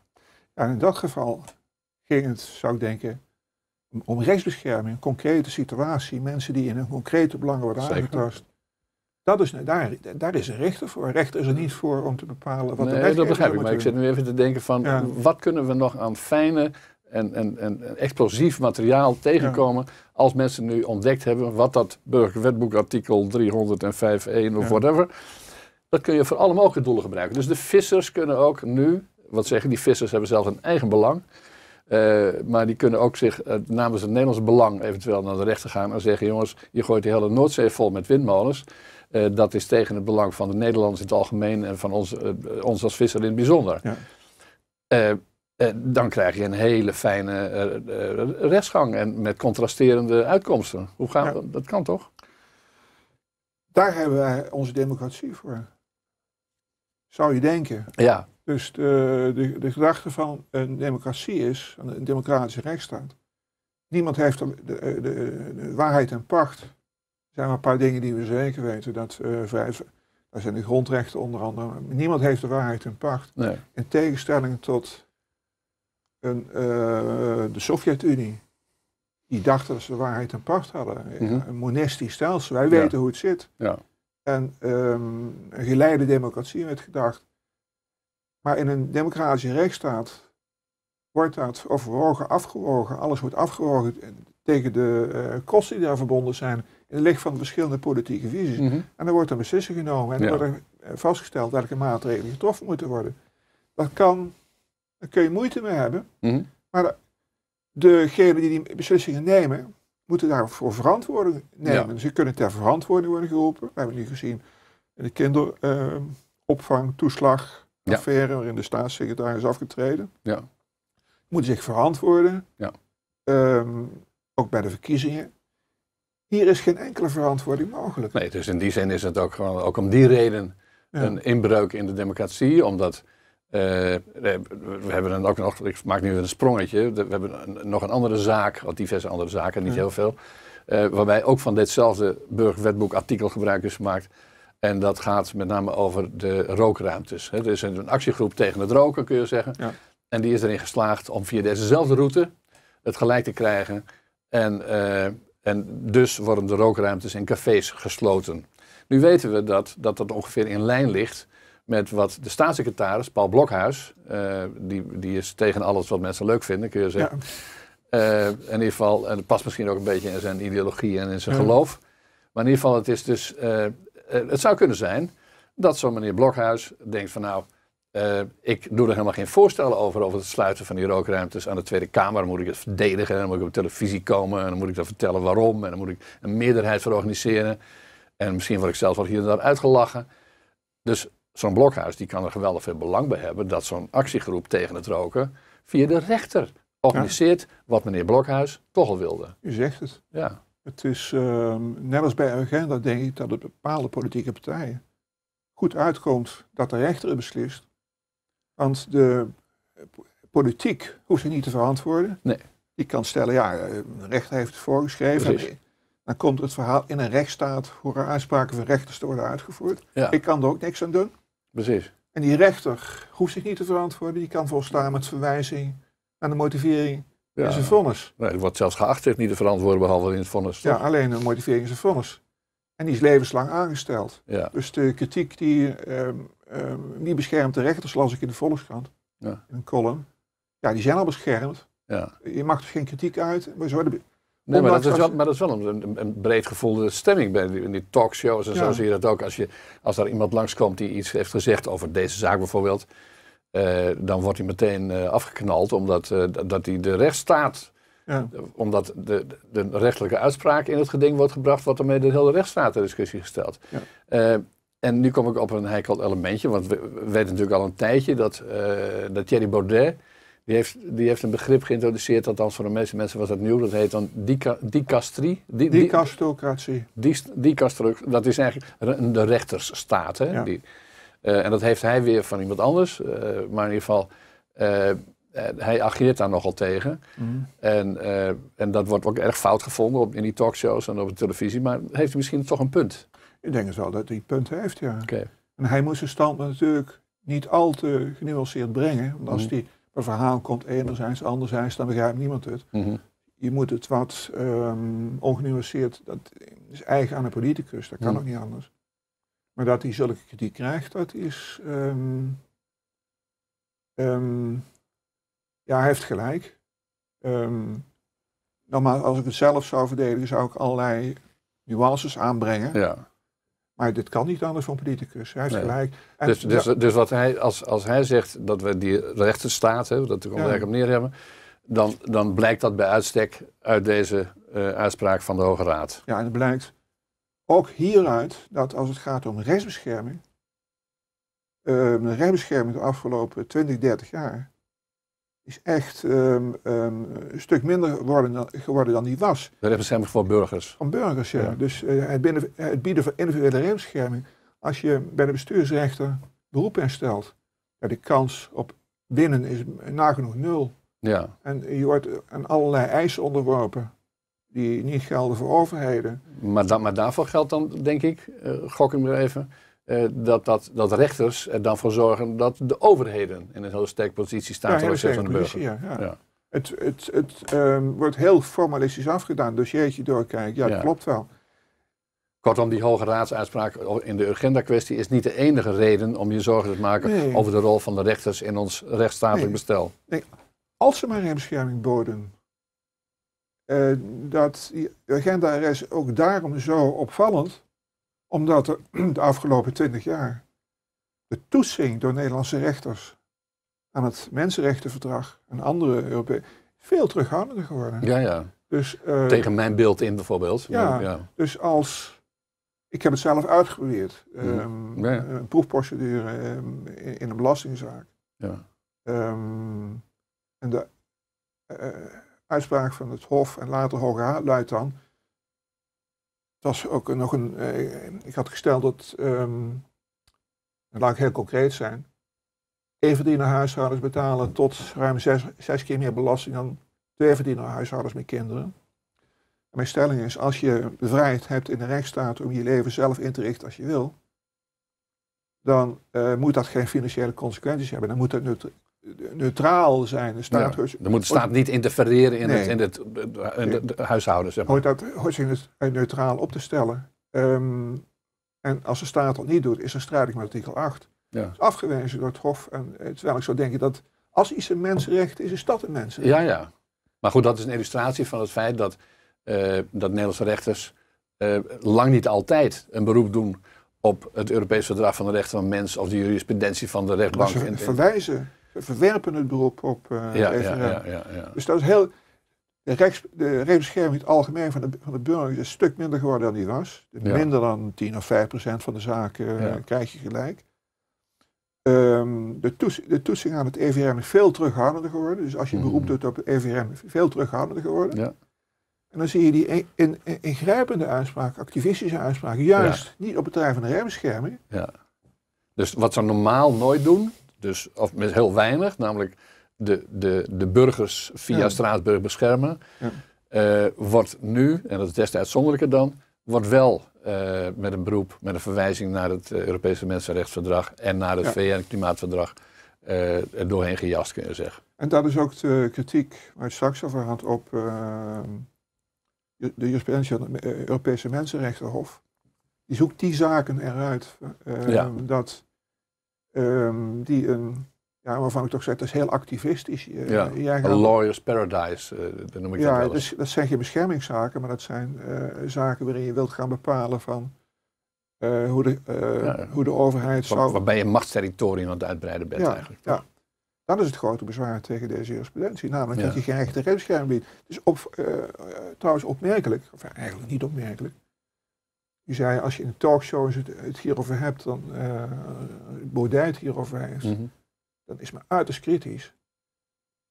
Ja, in dat geval ging het, zou ik denken, om rechtsbescherming, een concrete situatie, mensen die in een concrete belangen worden aangetast. Dat is, daar, daar is een rechter voor. Een rechter is er niet voor om te bepalen wat de dat begrijp ik. Maar ik zit nu even te denken van, wat kunnen we nog aan fijne en, en, en explosief materiaal tegenkomen als mensen nu ontdekt hebben wat dat burgerwetboek artikel 305.1 of whatever, dat kun je voor alle mogelijke doelen gebruiken. Dus de vissers kunnen ook nu, wat zeggen die vissers hebben zelfs een eigen belang, eh, maar die kunnen ook zich eh, namens het Nederlands belang eventueel naar de rechter gaan en zeggen jongens, je gooit de hele Noordzee vol met windmolens. Eh, dat is tegen het belang van de Nederlanders in het algemeen en van ons, eh, ons als visser in het bijzonder. Eh, dan krijg je een hele fijne rechtsgang en met contrasterende uitkomsten. Hoe gaan we, dat kan toch? Daar hebben wij onze democratie voor. Zou je denken. Ja. Dus de, de, de gedachte van een democratie is, een democratische rechtsstaat. Niemand heeft de, de waarheid en pacht zijn maar een paar dingen die we zeker weten. Dat uh, vrij, daar zijn de grondrechten onder andere. Niemand heeft de waarheid in pacht. In tegenstelling tot een, eh, de Sovjet-Unie. Die dachten dat ze de waarheid in pacht hadden. Mhm. Een monistisch stelsel. Wij weten hoe het zit. Ja. En ehm, een geleide democratie werd gedacht. Maar in een democratische rechtsstaat wordt dat overwogen, afgewogen. Alles wordt afgewogen tegen de eh, kosten die daar verbonden zijn in het licht van verschillende politieke visies. Mhm. En dan wordt er beslissing genomen en dan wordt er eh, vastgesteld welke maatregelen getroffen moeten worden. Dat kan, daar kun je moeite mee hebben, mhm. maar degenen die die beslissingen nemen, moeten daarvoor verantwoording nemen. Ze kunnen ter verantwoording worden geroepen. We hebben nu gezien in de kinderopvang, uh, toeslag, affaire, waarin de staatssecretaris is afgetreden. Ja. Moeten zich verantwoorden. Ja. Ehm, ook bij de verkiezingen. Hier is geen enkele verantwoording mogelijk. Nee, dus in die zin is het ook gewoon, ook om die reden, een inbreuk in de democratie. Omdat eh, we hebben dan ook nog, ik maak nu een sprongetje, we hebben nog een andere zaak, wat diverse andere zaken, niet heel veel. Eh, waarbij ook van ditzelfde burgerwetboek artikel gebruik is gemaakt. En dat gaat met name over de rookruimtes. er is een, actiegroep tegen het roken, kun je zeggen. Ja. En die is erin geslaagd om via dezezelfde route het gelijk te krijgen. En eh, en dus worden de rookruimtes in cafés gesloten. Nu weten we dat dat, dat ongeveer in lijn ligt met wat de staatssecretaris, Paul Blokhuis, eh, die, die is tegen alles wat mensen leuk vinden, kun je zeggen. Ja. Eh, in ieder geval, en dat past misschien ook een beetje in zijn ideologie en in zijn geloof. Maar in ieder geval, het is dus, eh, het zou kunnen zijn dat zo'n meneer Blokhuis denkt van nou, eh, ik doe er helemaal geen voorstellen over, over het sluiten van die rookruimtes aan de Tweede Kamer. moet ik het verdedigen, en dan moet ik op televisie komen en dan moet ik dan vertellen waarom. En dan moet ik een meerderheid voor organiseren. En misschien word ik zelf wel hier en daar uitgelachen. Dus zo'n blokhuis die kan er geweldig veel belang bij hebben dat zo'n actiegroep tegen het roken via de rechter organiseert wat meneer Blokhuis toch al wilde. U zegt het. Ja. Het is ehm, net als bij agenda denk ik dat het bepaalde politieke partijen goed uitkomt dat de rechter er beslist want de politiek hoeft zich niet te verantwoorden. Nee. Die kan stellen, ja, eh, rechter heeft het voorgeschreven. dan komt het verhaal in een rechtsstaat hoe er uitspraken van rechters te worden uitgevoerd. Ja. Ik kan er ook niks aan doen. Precies. En die rechter hoeft zich niet te verantwoorden. Die kan volstaan met verwijzing naar de motivering ja. in zijn vonnis. Nee, wordt zelfs geacht zich niet te verantwoorden behalve in het vonnis. Ja, alleen de motivering in zijn vonnis. En die is levenslang aangesteld. Ja. Dus de kritiek die ehm, um, ehm, wie beschermt de rechters, las ik in de Volkskrant, ja. in een column. Ja, die zijn al beschermd. Ja. Je mag dus geen kritiek uit. Maar zo worden Nee, maar dat, is wel, een, een breed gevoelde stemming bij die, in die talkshows. En zo zie je dat ook. Als, je, als daar iemand langskomt die iets heeft gezegd over deze zaak bijvoorbeeld, eh, dan wordt hij meteen eh, afgeknald omdat eh, dat hij de rechtsstaat, ja. omdat de, de rechtelijke uitspraak in het geding wordt gebracht, wat ermee de hele rechtsstaat in discussie gesteld. Ja. En nu kom ik op een heikel elementje, want we, weten natuurlijk al een tijdje dat, uh, dat Thierry Baudet, die heeft, die heeft een begrip geïntroduceerd, althans voor de meeste mensen was dat nieuw, dat heet dan dicastrie. Die, die, Dicastocratie. dat is eigenlijk de rechtersstaat. Hè? Die, eh, en dat heeft hij weer van iemand anders, eh, maar in ieder geval, hij ageert daar nogal tegen. Mhm. En, en dat wordt ook erg fout gevonden op, in die talkshows en op de televisie, maar heeft hij misschien toch een punt? Ik denk dus wel dat hij punten heeft, ja. En hij moest zijn standpunt natuurlijk niet al te genuanceerd brengen. Want als hij mhm. een verhaal komt enerzijds, anderzijds, dan begrijpt niemand het. Mhm. Je moet het wat ehm, ongenuanceerd, dat is eigen aan een politicus, dat kan mhm. ook niet anders. Maar dat hij zulke kritiek krijgt, dat is... Ehm, ehm, ja, hij heeft gelijk. nou, maar als ik het zelf zou verdedigen, zou ik allerlei nuances aanbrengen. Ja. Maar dit kan niet anders van politicus. Hij gelijk. dus, dus, dus wat hij, als, als hij zegt dat we die rechtsstaat hebben, dat we er ja. op neer hebben, dan, dan blijkt dat bij uitstek uit deze eh, uitspraak van de Hoge Raad. Ja, en het blijkt ook hieruit dat als het gaat om rechtsbescherming, ehm, de rechtsbescherming de afgelopen 20, 30 jaar is echt ehm, ehm, een stuk minder geworden, geworden dan die was. De heeft voor burgers. Van burgers, ja. Dus eh, het, bieden van individuele rechtsbescherming. Als je bij de bestuursrechter beroep instelt, de kans op winnen is nagenoeg nul. Ja. En je wordt aan allerlei eisen onderworpen die niet gelden voor overheden. Maar, maar daarvoor geldt dan, denk ik, eh, gok ik maar even, eh, dat, dat, dat rechters er dan voor zorgen dat de overheden in een heel sterke positie staan ten opzichte van de burger. Ja, Het, het, het ehm, wordt heel formalistisch afgedaan, dossiertje doorkijken, ja, dat klopt wel. Kortom, die Hoge Raadsuitspraak in de agenda-kwestie is niet de enige reden om je zorgen te maken over de rol van de rechters in ons rechtsstatelijk bestel. Nee. Als ze maar een bescherming boden, eh, dat die agenda-RS ook daarom zo opvallend omdat er de afgelopen twintig jaar de toetsing door Nederlandse rechters aan het Mensenrechtenverdrag en andere Europese veel terughoudender geworden. Ja, ja. Dus, eh, Tegen mijn beeld in bijvoorbeeld. Ja, dus als... Ik heb het zelf uitgeprobeerd. Mhm. Ehm, een proefprocedure ehm, in, een belastingzaak. Ja. Ehm, en de eh, uitspraak van het Hof en later Hoge Raad luidt dan was ook nog een. Eh, ik had gesteld dat. Um, laat ik heel concreet zijn. Evenverdiener huishoudens betalen tot ruim zes, keer meer belasting dan tweeverdiener huishoudens met kinderen. mijn stelling is: als je de vrijheid hebt in de rechtsstaat om je leven zelf in te richten als je wil, dan eh, moet dat geen financiële consequenties hebben. Dan moet dat neutraal zijn. De staat, dus dan moet de staat niet interfereren in het, in het, in het huishouden. Eh, hoort dat neutraal op te stellen. Ehm, en als de staat dat niet doet, is er strijdig met artikel 8. Ja. is afgewezen door het Hof. En, eh, terwijl ik zou denken dat als iets een mensenrecht is, is dat een mensenrecht. Ja, ja. Maar goed, dat is een illustratie van het feit dat, eh, dat Nederlandse rechters lang niet altijd een beroep doen op het Europees Verdrag van de Rechten van de Mens of de jurisprudentie van de rechtbank. Ze verwijzen verwerpen het beroep op uh, ja, Ja, ja, dus dat is heel... De, rechts, de rechtsbescherming in het algemeen van de, van de burger is een stuk minder geworden dan die was. Minder dan 10 of 5 procent van de zaken eh, krijg je gelijk. Ehm, de, de, toetsing aan het EVM is veel terughoudender geworden. Dus als je beroep mm. doet op het EVM, veel terughoudender geworden. Ja. En dan zie je die in, in, ingrijpende uitspraken, activistische uitspraken, juist niet op het terrein van de rechtsbescherming. Ja. Dus wat ze normaal nooit doen, dus, of met heel weinig, namelijk de, de, de burgers via Straatsburg beschermen. Ja. Eh, wordt nu, en dat is des te uitzonderlijker dan, wordt wel eh, met een beroep, met een verwijzing naar het eh, Europese Mensenrechtsverdrag en naar het VN-klimaatverdrag uh, er doorheen gejast, kun je zeggen. En dat is ook de kritiek waar je straks over had op de jurisprudentie van het Europese Mensenrechtenhof. Die zoekt die zaken eruit. Dat Ehm, die ja, waarvan ik toch zeg, dat is heel activistisch. Uh, jij gaat, lawyer's paradise, eh, dat noem ik ja, dat Ja, dus dat zijn geen beschermingszaken, maar dat zijn eh, zaken waarin je wilt gaan bepalen van eh, hoe, de, hoe de overheid waar, zou... Waarbij je machtsterritorium aan het uitbreiden bent ja, eigenlijk. Ja, dat is het grote bezwaar tegen deze jurisprudentie, namelijk dat je geen echte rechtsbescherming biedt. Het is dus trouwens opmerkelijk, of eigenlijk niet opmerkelijk, die zei, als je in een talkshow het, het hierover hebt, dan uh, het hierover heeft, Dat mhm. dan is men uiterst kritisch.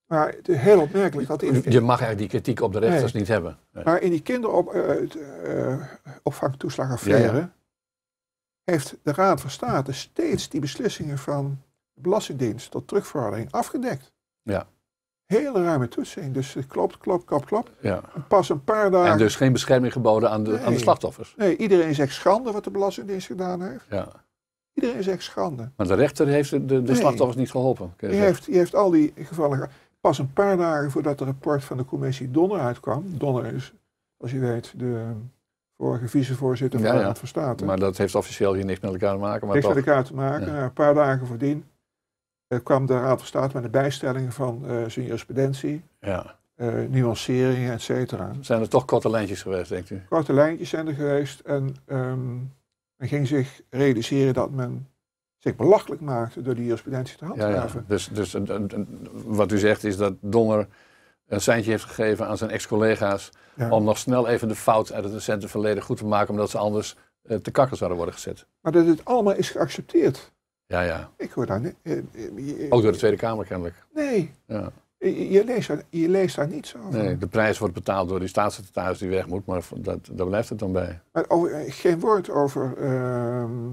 Maar het is heel opmerkelijk dat... In, je mag eigenlijk die kritiek op de rechters niet hebben. Maar in die kinderopvangtoeslagaffaire eh, eh, uh, heeft de Raad van State steeds die beslissingen van de Belastingdienst tot terugvordering afgedekt. Ja hele ruime toetsing. Dus klopt, klopt, klopt, klopt. Ja. Pas een paar dagen. En dus geen bescherming geboden aan de, aan de slachtoffers. Nee, iedereen zegt schande wat de Belastingdienst gedaan heeft. Ja. Iedereen zegt schande. Maar de rechter heeft de, de, slachtoffers niet geholpen. Die heeft, hij heeft al die gevallen. Pas een paar dagen voordat het rapport van de commissie Donner uitkwam. Donner is, als je weet, de vorige vicevoorzitter van ja, de Raad van State. Maar dat heeft officieel hier niks met elkaar te maken. Maar niks toch... met elkaar te maken. Ja. Nou, een paar dagen voordien kwam de Raad van State met een bijstelling van eh, zijn jurisprudentie. Ja. Eh, nuanceringen, et cetera. Zijn er toch korte lijntjes geweest, denkt u? Korte lijntjes zijn er geweest. En ehm, men ging zich realiseren dat men zich belachelijk maakte door die jurisprudentie te handhaven. Ja, Dus, dus wat u zegt is dat Donner een seintje heeft gegeven aan zijn ex-collega's... om nog snel even de fout uit het recente verleden goed te maken... omdat ze anders eh, te kakken zouden worden gezet. Maar dat dit allemaal is geaccepteerd. Ja, ja. Ik hoor daar... Eh, eh, Ook door de Tweede Kamer kennelijk. Nee. Ja. Je, leest daar, je leest daar niets over. Nee, de prijs wordt betaald door die staatssecretaris die weg moet, maar dat, daar blijft het dan bij. Maar over, eh, geen woord over ehm,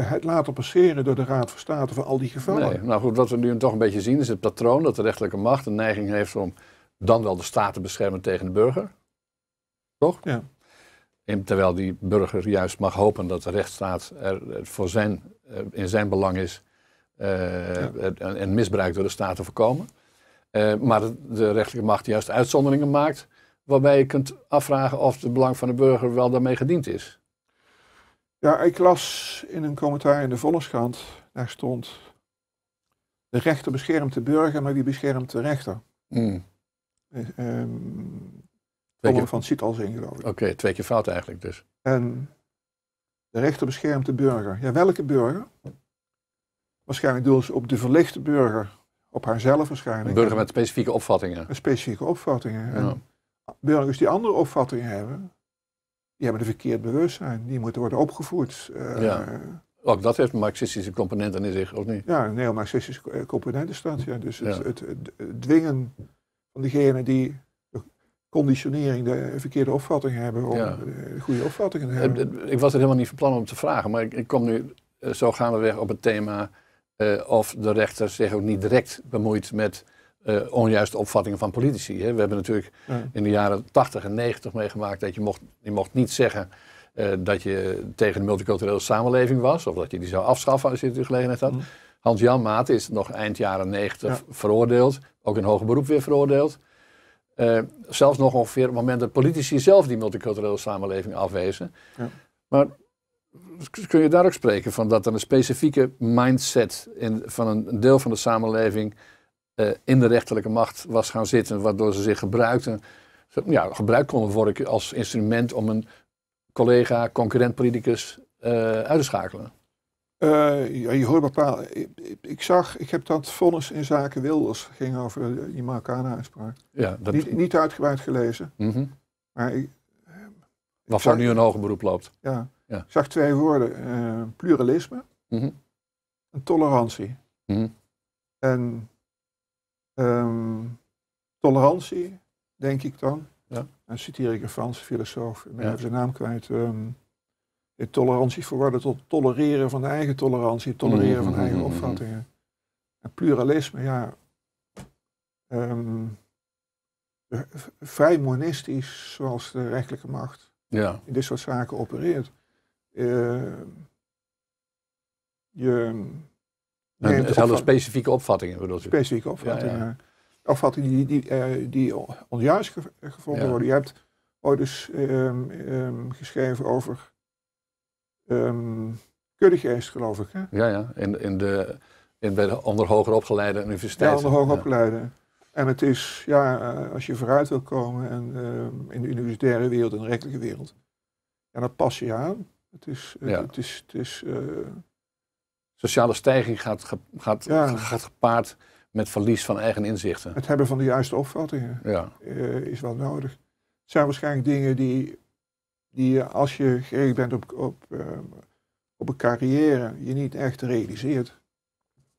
het laten passeren door de Raad van State van al die gevallen. Nee. Nou goed, wat we nu toch een beetje zien is het patroon dat de rechterlijke macht een neiging heeft om dan wel de staat te beschermen tegen de burger. Toch? Ja terwijl die burger juist mag hopen dat de rechtsstaat er eh, voor zijn, eh, in zijn belang is eh, en misbruik door de staat te voorkomen. maar de rechterlijke macht juist uitzonderingen maakt, waarbij je kunt afvragen of het belang van de burger wel daarmee gediend is. Ja, ik las in een commentaar in de Volkskrant, daar stond, de rechter beschermt de burger, maar wie beschermt de rechter? Mm. Twee keer van Sital zijn, geloof Oké, twee keer fout eigenlijk dus. En de rechter beschermt de burger. Ja, welke burger? Waarschijnlijk doel ze op de verlichte burger, op haarzelf waarschijnlijk. burger met specifieke opvattingen. Met specifieke opvattingen. burgers die andere opvattingen hebben, die hebben een verkeerd bewustzijn. Die moeten worden opgevoed. Eh, ja. Ook dat heeft een marxistische component in zich, of niet? Ja, een neo-marxistische eh, component is Ja. Dus het, het, het dwingen van diegenen die conditionering de verkeerde opvattingen hebben om eh, goede opvattingen eh, hebben. Ik was het helemaal niet van plan om te vragen, maar ik, ik kom nu eh, zo weg op het thema of de rechter zich ook niet direct bemoeit met onjuiste opvattingen van politici. Hè. We hebben natuurlijk in de jaren 80 en 90 meegemaakt dat je mocht, je mocht niet zeggen dat je tegen de multiculturele samenleving was of dat je die zou afschaffen als je de gelegenheid had. Mm. Hans-Jan Maat is nog eind jaren 90 veroordeeld, ook in hoger beroep weer veroordeeld. Eh, zelfs nog ongeveer op het moment dat politici zelf die multiculturele samenleving afwezen. Ja. Maar kun je daar ook spreken van dat er een specifieke mindset in, van een deel van de samenleving eh, in de rechterlijke macht was gaan zitten, waardoor ze zich gebruikten, ja, gebruikt konden worden als instrument om een collega, concurrent politicus uh, uit te schakelen? Eh, ja, je hoort bepaalde. Ik, zag, ik heb dat vonnis in zaken Wilders, ging over eh, die Marokkanen-uitspraak. Ja, dat... niet, niet uitgebreid gelezen. Mm -hmm. Maar ik, ik eh, nu een hoger beroep loopt. Ja, ja. Ik zag twee woorden: pluralisme mm en tolerantie. Mhm. En ehm, tolerantie, denk ik dan. Ja. Een Franse filosoof, ik ben even zijn naam kwijt. Ehm, de tolerantie verwarden tot tolereren van de eigen tolerantie, tolereren van eigen mhm, mhm, mhm. opvattingen. pluralisme, ja. Um, vrij monistisch zoals de rechtelijke macht ja. in dit soort zaken opereert. Uh, je het hele specifieke opvattingen, bedoel Specifieke opvattingen. Ja, ja. Opvattingen die, die, eh, die onjuist gevonden worden. Je hebt ooit dus geschreven over um, ehm, is, geloof ik. Hè? Ja, ja. In, in de, in, bij de onder hoger opgeleide universiteiten. Ja, onder hoger opgeleide. En het is, ja, eh, als je vooruit wil komen en, ehm, in de universitaire wereld en de rechtelijke wereld, ja, dan pas je aan. Het is, het is, het is eh, Sociale stijging gaat, gaat, gaat gepaard met verlies van eigen inzichten. Het hebben van de juiste opvattingen ja. Eh, is wel nodig. Het zijn waarschijnlijk dingen die die als je gericht bent op, op, eh, op een carrière, je niet echt realiseert.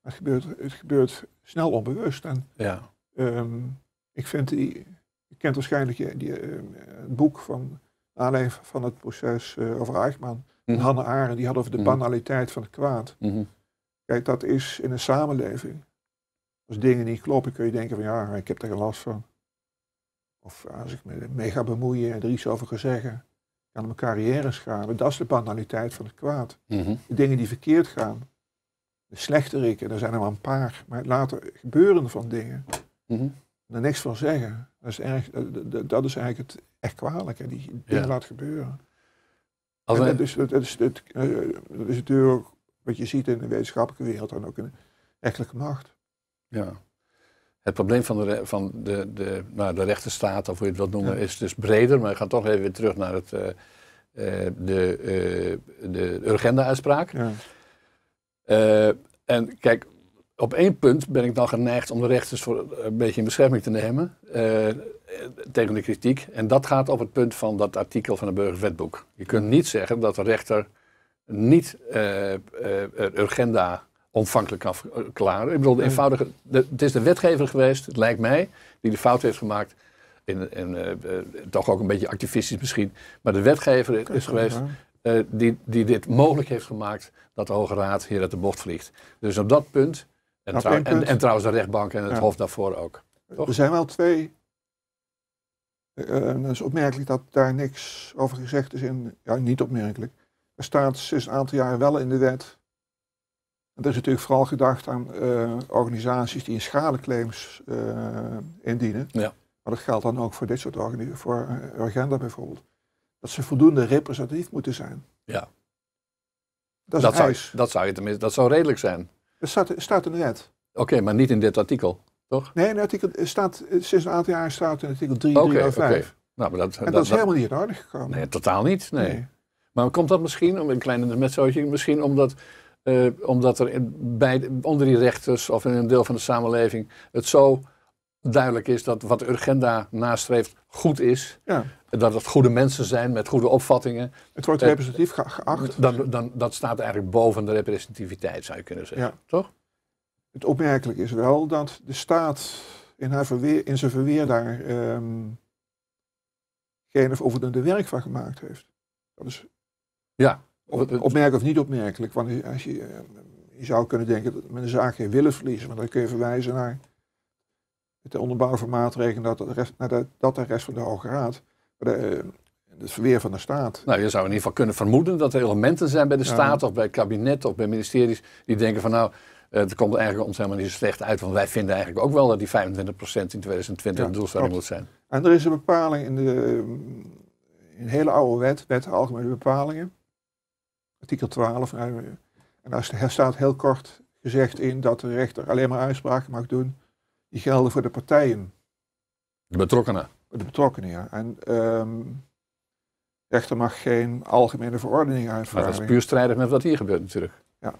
Het gebeurt, het gebeurt snel onbewust. En, ja. Ehm, ik vind die, je kent waarschijnlijk die, die eh, het boek van aanleiding van het proces eh, over Eichmann. Mhm. en Hanne Arendt, die had over de mhm. banaliteit van het kwaad. Mhm. Kijk, dat is in een samenleving. Als dingen niet kloppen, kun je denken van ja, ik heb er geen last van. Of als ik me mega bemoeien en er iets over ga zeggen, aan mijn carrière schade. Dat is de banaliteit van het kwaad. Mhm. De dingen die verkeerd gaan. De slechteriken, daar zijn er maar een paar. Maar het later gebeuren van dingen. Mm er niks van zeggen. Dat is, erg, dat, eigenlijk het echt kwalijke. Die dingen laat gebeuren. Als dat, is, eh, is, natuurlijk wat je ziet in de wetenschappelijke wereld en ook in de macht. Ja. Het probleem van, de, van de, de, nou, de rechterstaat, of hoe je het wilt noemen, is dus breder. Maar we gaan toch even weer terug naar het, eh, eh, de, eh, de Urgenda-uitspraak. Ja. en kijk, op één punt ben ik dan geneigd om de rechters voor een beetje in bescherming te nemen. tegen de kritiek. En dat gaat op het punt van dat artikel van het burgerwetboek. Je kunt niet zeggen dat de rechter niet Urgenda ontvankelijk kan Ik bedoel, de eenvoudige, het is de wetgever geweest, het lijkt mij, die de fout heeft gemaakt. in, en eh, eh, toch ook een beetje activistisch misschien. Maar de wetgever is geweest eh, die, die dit mogelijk heeft gemaakt dat de Hoge Raad hier uit de bocht vliegt. Dus op dat punt, en, trouwens de rechtbank en het Hof daarvoor ook. Er zijn wel twee. het is opmerkelijk dat daar niks over gezegd is. In, ja, niet opmerkelijk. Er staat sinds een aantal jaren wel in de wet en dat is natuurlijk vooral gedacht aan eh, organisaties die in schadeclaims eh, indienen. Ja. Maar dat geldt dan ook voor dit soort organisaties, voor eh, Agenda bijvoorbeeld. Dat ze voldoende representatief moeten zijn. Ja. Dat, is dat, zou, dat zou je tenminste, dat zou redelijk zijn. Er staat, staat in de wet. Oké, maar niet in dit artikel, toch? Nee, in artikel staat, sinds een aantal jaar staat in artikel 3, okay, 5 Okay. Nou, maar dat, en dat, is helemaal niet in orde gekomen. Nee, totaal niet, nee. Maar komt dat misschien, om een klein metzootje, misschien omdat eh, omdat er bij, onder die rechters of in een deel van de samenleving het zo duidelijk is dat wat agenda nastreeft goed is. Dat het goede mensen zijn met goede opvattingen. Het wordt eh, representatief geacht. Dan, dan, dat staat eigenlijk boven de representativiteit, zou je kunnen zeggen. Ja. Toch? Het opmerkelijk is wel dat de staat in, haar verweer, in zijn verweer daar ehm, geen of werk van gemaakt heeft. Dat is ja. Opmerkelijk of niet opmerkelijk, want als je, eh, je zou kunnen denken dat men de zaak geen willen verliezen, maar dan kun je verwijzen naar het onderbouwen van maatregelen dat de rest, naar dat de rest van de Hoge Raad, eh, het verweer van de staat. Nou, je zou in ieder geval kunnen vermoeden dat er elementen zijn bij de staat of bij het kabinet of bij ministeries die denken van nou, eh, het komt eigenlijk ons helemaal niet zo slecht uit, want wij vinden eigenlijk ook wel dat die 25% in 2020 ja, de doelstelling moet zijn. En er is een bepaling in de een hele oude wet, wet algemene bepalingen, artikel 12. Eh, en daar staat heel kort gezegd in dat de rechter alleen maar uitspraken mag doen die gelden voor de partijen. De betrokkenen. De betrokkenen, ja. En ehm, de rechter mag geen algemene verordening uitvaardigen. dat is puur strijdig met wat hier gebeurt natuurlijk. Ja.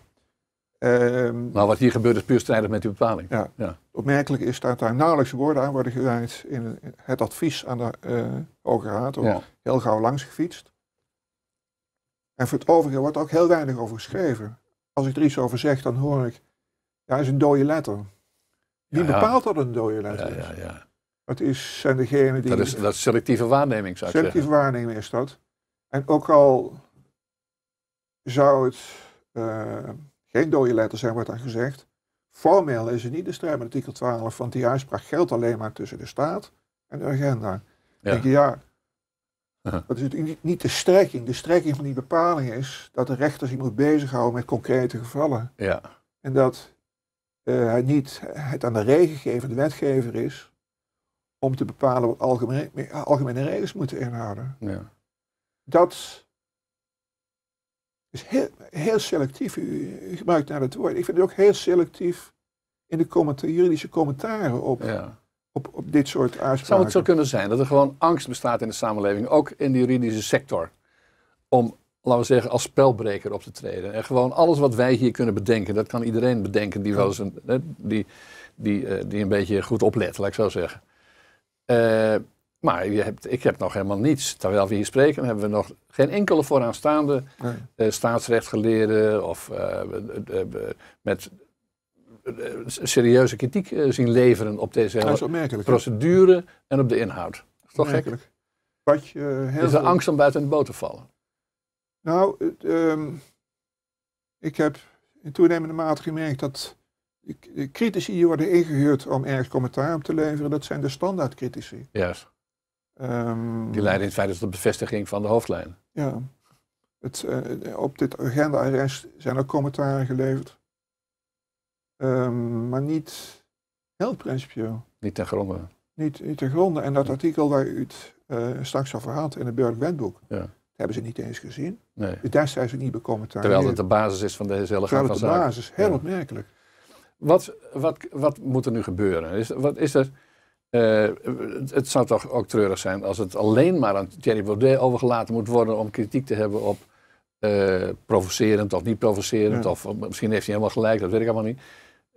Um, maar wat hier gebeurt is puur strijdig met die bepaling. Ja. Opmerkelijk is dat daar nauwelijks woorden aan worden gewijd in het advies aan de uh, Hoge Raad. heel gauw langs gefietst. En voor het overige wordt er ook heel weinig over geschreven. Als ik er iets over zeg, dan hoor ik, ja, is een dode letter. Wie bepaalt dat een dode letter is? Ja, ja. Dat is, zijn degenen die... Dat is dat selectieve waarneming, zou ik Selectieve waarneming is dat. En ook al zou het eh, geen dode letter zijn, wordt dan gezegd, formeel is het niet de strijd met artikel 12, want die uitspraak geldt alleen maar tussen de staat en de agenda. denk je, ja, dat is niet de strekking. De strekking van die bepaling is dat de rechter zich moet bezighouden met concrete gevallen. Ja. En dat eh, hij niet het aan de regelgever, de wetgever is, om te bepalen wat algemeen, algemene regels moeten inhouden. Ja. Dat is heel, heel selectief. U, gebruikt daar het woord. Ik vind het ook heel selectief in de commenta juridische commentaren op. Ja op, dit soort aanspraken. Zou het zo kunnen zijn dat er gewoon angst bestaat in de samenleving, ook in de juridische sector, om, laten we zeggen, als spelbreker op te treden? En gewoon alles wat wij hier kunnen bedenken, dat kan iedereen bedenken die, wel eens een, die, die, eh, die een beetje goed oplet, laat ik zo zeggen. Eh, maar je hebt, ik heb nog helemaal niets. Terwijl we hier spreken, hebben we nog geen enkele vooraanstaande nee. uh, staatsrechtgeleerde of met eh, serieuze kritiek eh, zien leveren op deze hele procedure en op de inhoud. Is toch gek? Wat je, eh, is er angst om buiten de boot te vallen? Nou, het, ehm, ik heb in toenemende mate gemerkt dat de critici die worden ingehuurd om ergens commentaar op te leveren, dat zijn de standaard critici. Ehm, die leiden in feite tot de bevestiging van de hoofdlijn. Ja. Het, op dit agenda-arrest zijn ook commentaren geleverd Ehm, maar niet heel principieel. Niet ten gronde. Niet, niet ten gronde. En dat artikel waar u het eh, straks over had in het Burk ja. hebben ze niet eens gezien. Nee. Dus daar zijn ze niet becommentarieerd. Terwijl dat de basis is van deze hele gang van de zaken. de basis, heel opmerkelijk. Wat, wat, wat moet er nu gebeuren? Is, wat is er... Eh, het, zou toch ook treurig zijn als het alleen maar aan Thierry Baudet overgelaten moet worden om kritiek te hebben op eh, provocerend of niet provocerend. Of misschien heeft hij helemaal gelijk, dat weet ik allemaal niet.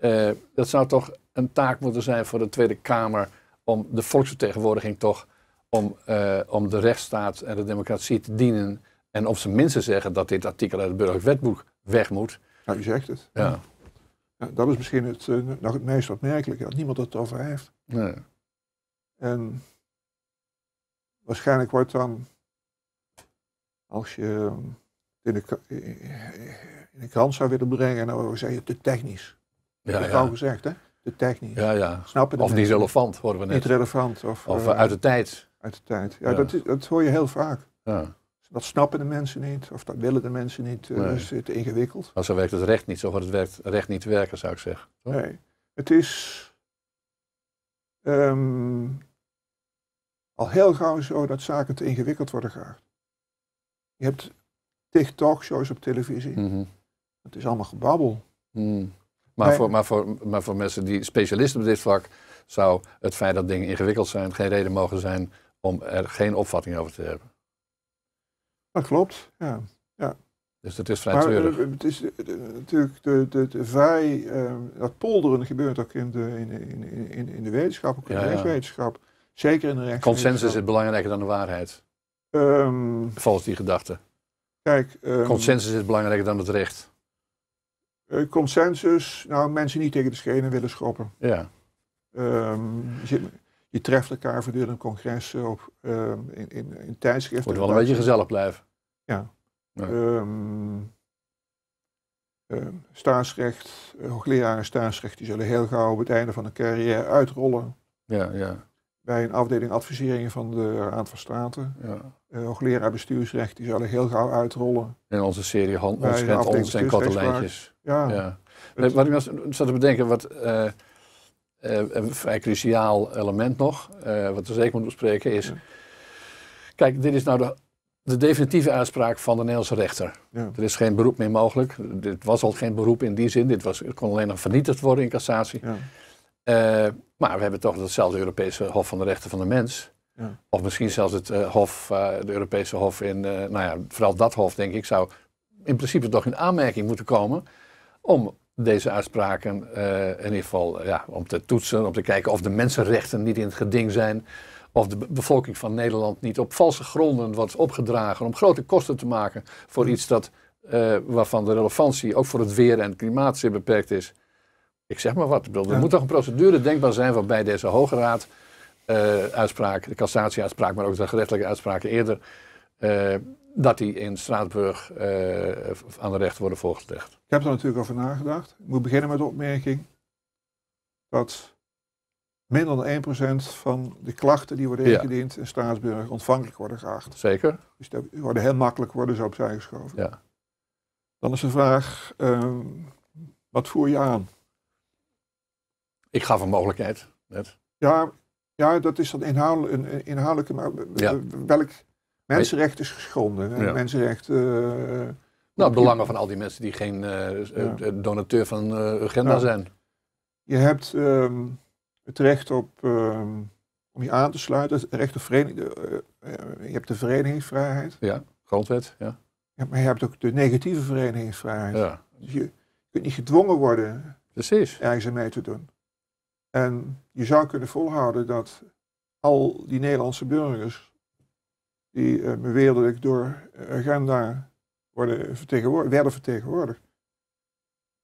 Eh, dat zou toch een taak moeten zijn voor de Tweede Kamer om de volksvertegenwoordiging toch om, eh, om de rechtsstaat en de democratie te dienen. En op zijn minst te zeggen dat dit artikel uit het Burgerwetboek weg moet. Nou, u zegt het. Ja. ja dat is misschien het, eh, nog het meest opmerkelijke, dat niemand het over heeft. Nee. En waarschijnlijk wordt dan, als je in de, in de krant zou willen brengen, dan zou je te technisch. Ja, dat heb ik al gezegd, hè? De techniek. Ja, ja. of niet relevant, worden we net. Niet relevant. Of, of eh, eh, uit de tijd. Uit de tijd. Ja, Dat, dat hoor je heel vaak. Ja. Dat snappen de mensen niet, of dat willen de mensen niet. Dus het is ingewikkeld. Maar zo werkt het recht niet, zo wordt het werkt, recht niet werken, zou ik zeggen. Nee, het is ehm, al heel gauw zo dat zaken te ingewikkeld worden geraakt. Je hebt TikTok-shows op televisie. Het mhm. is allemaal gebabbel. Mm. Maar, voor, maar, voor, maar voor mensen die specialisten op dit vlak zou het feit dat dingen ingewikkeld zijn geen reden mogen zijn om er geen opvatting over te hebben. Dat klopt, ja. ja. Dus dat is vrij maar, treurig. Eh, het is eh, natuurlijk, de, de, de vrij, uh, eh, dat polderen gebeurt ook in de, in, in, in, in de wetenschap, ook in de rechtswetenschap. Zeker in de rechtswetenschap. Consensus is belangrijker dan de waarheid. Ehm, volgens die gedachte. Kijk, ehm, Consensus is belangrijker dan het recht. Eh, consensus, nou mensen niet tegen de schenen willen schoppen. Ja. Ehm, je, treft elkaar gedurende congressen op, um, in, in, in tijdschriften. Wordt wel een beetje gezellig blijven. Ja. Ehm, staatsrecht, uh, hoogleraren staatsrecht, die zullen heel gauw op het einde van een carrière uitrollen. Ja, ja. Bij een afdeling adviseringen van de Raad van Staten. Ja. Eh, hoogleraar bestuursrecht, die zullen heel gauw uitrollen. En onze serie hand, en ons en katalijntjes. Ja. ja. Wat ik nog zat te bedenken, wat eh, eh, een vrij cruciaal element nog, eh, wat we zeker moeten bespreken, is... Kijk, dit is nou de, de, definitieve uitspraak van de Nederlandse rechter. Er is geen beroep meer mogelijk. Dit was al geen beroep in die zin. Dit was, kon alleen nog vernietigd worden in cassatie. maar we hebben toch datzelfde Europese Hof van de Rechten van de Mens... Ja. Of misschien zelfs het Hof, uh, de Europese Hof in, nou ja, vooral dat Hof denk ik, zou in principe toch in aanmerking moeten komen om deze uitspraken eh, in ieder geval eh, ja, om te toetsen, om te kijken of de mensenrechten niet in het geding zijn, of de bevolking van Nederland niet op valse gronden wordt opgedragen om grote kosten te maken voor iets dat, eh, waarvan de relevantie ook voor het weer en het klimaat zeer beperkt is. Ik zeg maar wat, er moet toch een procedure denkbaar zijn waarbij deze Hoge Raad uh, uitspraak, de cassatieuitspraak, maar ook de gerechtelijke uitspraken eerder dat die in Straatsburg eh, aan de rechter worden voorgelegd. Ik heb er natuurlijk over nagedacht. Ik moet beginnen met de opmerking dat minder dan 1% van de klachten die worden ingediend in Straatsburg ontvankelijk worden geacht. Zeker. Dus die worden heel makkelijk worden ze opzij geschoven. Ja. Dan is de vraag, ehm, wat voer je aan? Ik gaf een mogelijkheid, net. Ja, ja dat is dan inhoudelijk, maar welk Mensenrecht is geschonden. Ja. Mensenrecht... Eh, nou, het belangen van al die mensen die geen eh, eh, donateur van agenda nou, zijn. Je hebt ehm, het recht op... Ehm, om je aan te sluiten, recht op vereniging, je hebt de verenigingsvrijheid. Ja, grondwet, ja. ja. Maar je hebt ook de negatieve verenigingsvrijheid. Ja. Dus je kunt niet gedwongen worden Precies. ergens mee te doen. En je zou kunnen volhouden dat al die Nederlandse burgers die beweerlijk eh, door eh, agenda worden vertegenwoordigd, werden vertegenwoordigd.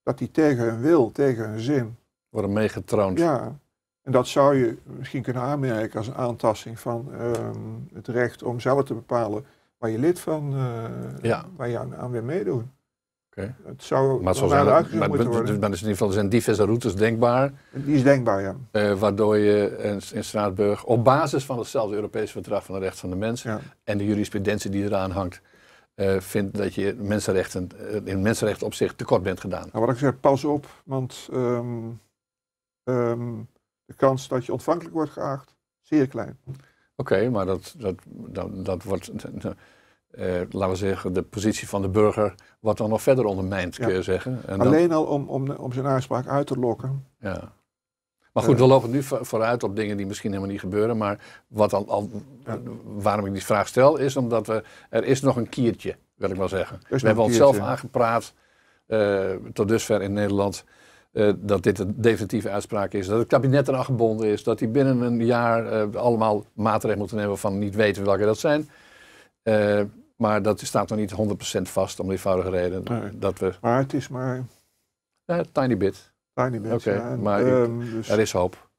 Dat die tegen hun wil, tegen hun zin. Worden meegetroond. Ja, en dat zou je misschien kunnen aanmerken als een aantasting van ehm, het recht om zelf te bepalen waar je lid van, uh, waar je aan, aan wil meedoen. Het zou maar er zijn, maar, maar zijn diverse routes denkbaar. Die is denkbaar, ja. Eh, waardoor je in, Straatsburg op basis van hetzelfde Europese verdrag van de rechten van de mens en de jurisprudentie die eraan hangt, eh, vindt dat je mensenrechten, in mensenrechten eh, op zich tekort bent gedaan. Maar nou, wat ik zeg, pas op, want ehm, ehm, de kans dat je ontvankelijk wordt geacht, zeer klein. Oké, maar dat, dat, dat, dat wordt uh, laten we zeggen, de positie van de burger wat dan nog verder ondermijnt, kun je zeggen. En Alleen al om, om, om zijn aanspraak uit te lokken. Ja. Maar goed, eh. we lopen nu vooruit op dingen die misschien helemaal niet gebeuren. Maar wat dan, al, waarom ik die vraag stel, is omdat we, er is nog een kiertje, wil ik wel zeggen. We hebben onszelf aangepraat, eh, tot dusver in Nederland, dat dit een definitieve uitspraak is. Dat het kabinet eraan gebonden is. Dat die binnen een jaar allemaal maatregelen moeten nemen van niet weten welke dat zijn. Maar dat staat nog niet 100% vast om de eenvoudige reden dat we... Maar het is maar... Ja, tiny bit. Tiny bit, Oké. Maar ehm, dus- er is hoop.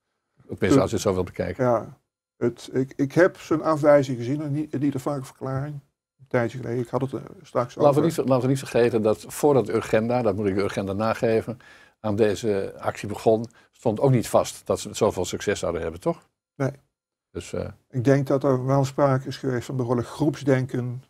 Tenminste, als je het zo wilt bekijken. Ja, het, ik, ik heb zijn afwijzing gezien, en niet, de vaak verklaring. Een tijdje geleden, ik had het eh, straks laten niet, laten we niet vergeten dat voordat agenda, dat moet ik de Urgenda nageven, aan deze actie begon, stond ook niet vast dat ze zoveel succes zouden hebben, toch? Nee. Dus, eh, ik denk dat er wel sprake is geweest van behoorlijk groepsdenken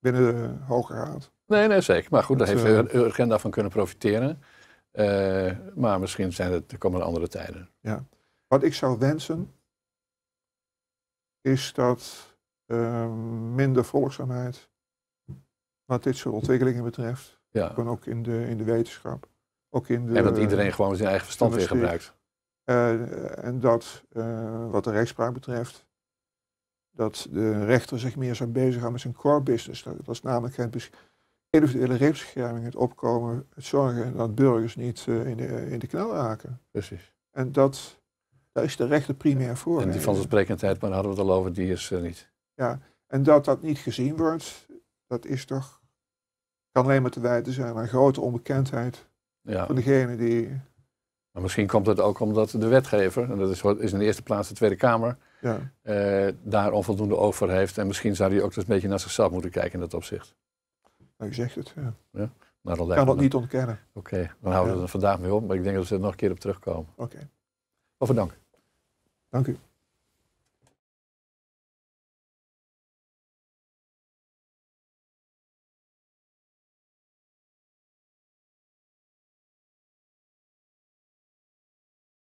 binnen de Hoge Raad. Nee, nee, zeker. Maar goed, daar heeft de uh, eh, agenda van kunnen profiteren. Eh, maar misschien zijn het, er komen andere tijden. Ja. Wat ik zou wensen, is dat ehm, minder volgzaamheid wat dit soort ontwikkelingen betreft. Ja. Gewoon ook in de, in de wetenschap. Ook in de, en dat iedereen gewoon zijn eigen verstand weer gebruikt. Eh, en dat wat de rechtspraak betreft, dat de rechter zich meer zou bezighouden met zijn core business. Dat was namelijk het individuele rechtsbescherming, het opkomen, het zorgen dat burgers niet eh, in, de, eh, in de knel raken. Precies. En dat, daar is de rechter primair voor. En die vanzelfsprekendheid, maar hadden we het al over, die is er eh, niet. Ja, en dat dat niet gezien wordt, dat is toch, kan alleen maar te wijten zijn aan grote onbekendheid ja. van degene die misschien komt het ook omdat de wetgever, en dat is, is in de eerste plaats de Tweede Kamer, ja. Eh, daar onvoldoende oog voor heeft. En misschien zou die ook dus een beetje naar zichzelf moeten kijken in dat opzicht. Nou, u zegt het, ja. ja? ik kan dat niet ontkennen. Oké, dan houden we er vandaag mee op. Maar ik denk dat we er nog een keer op terugkomen. Oké. Okay. Over dank. Dank u.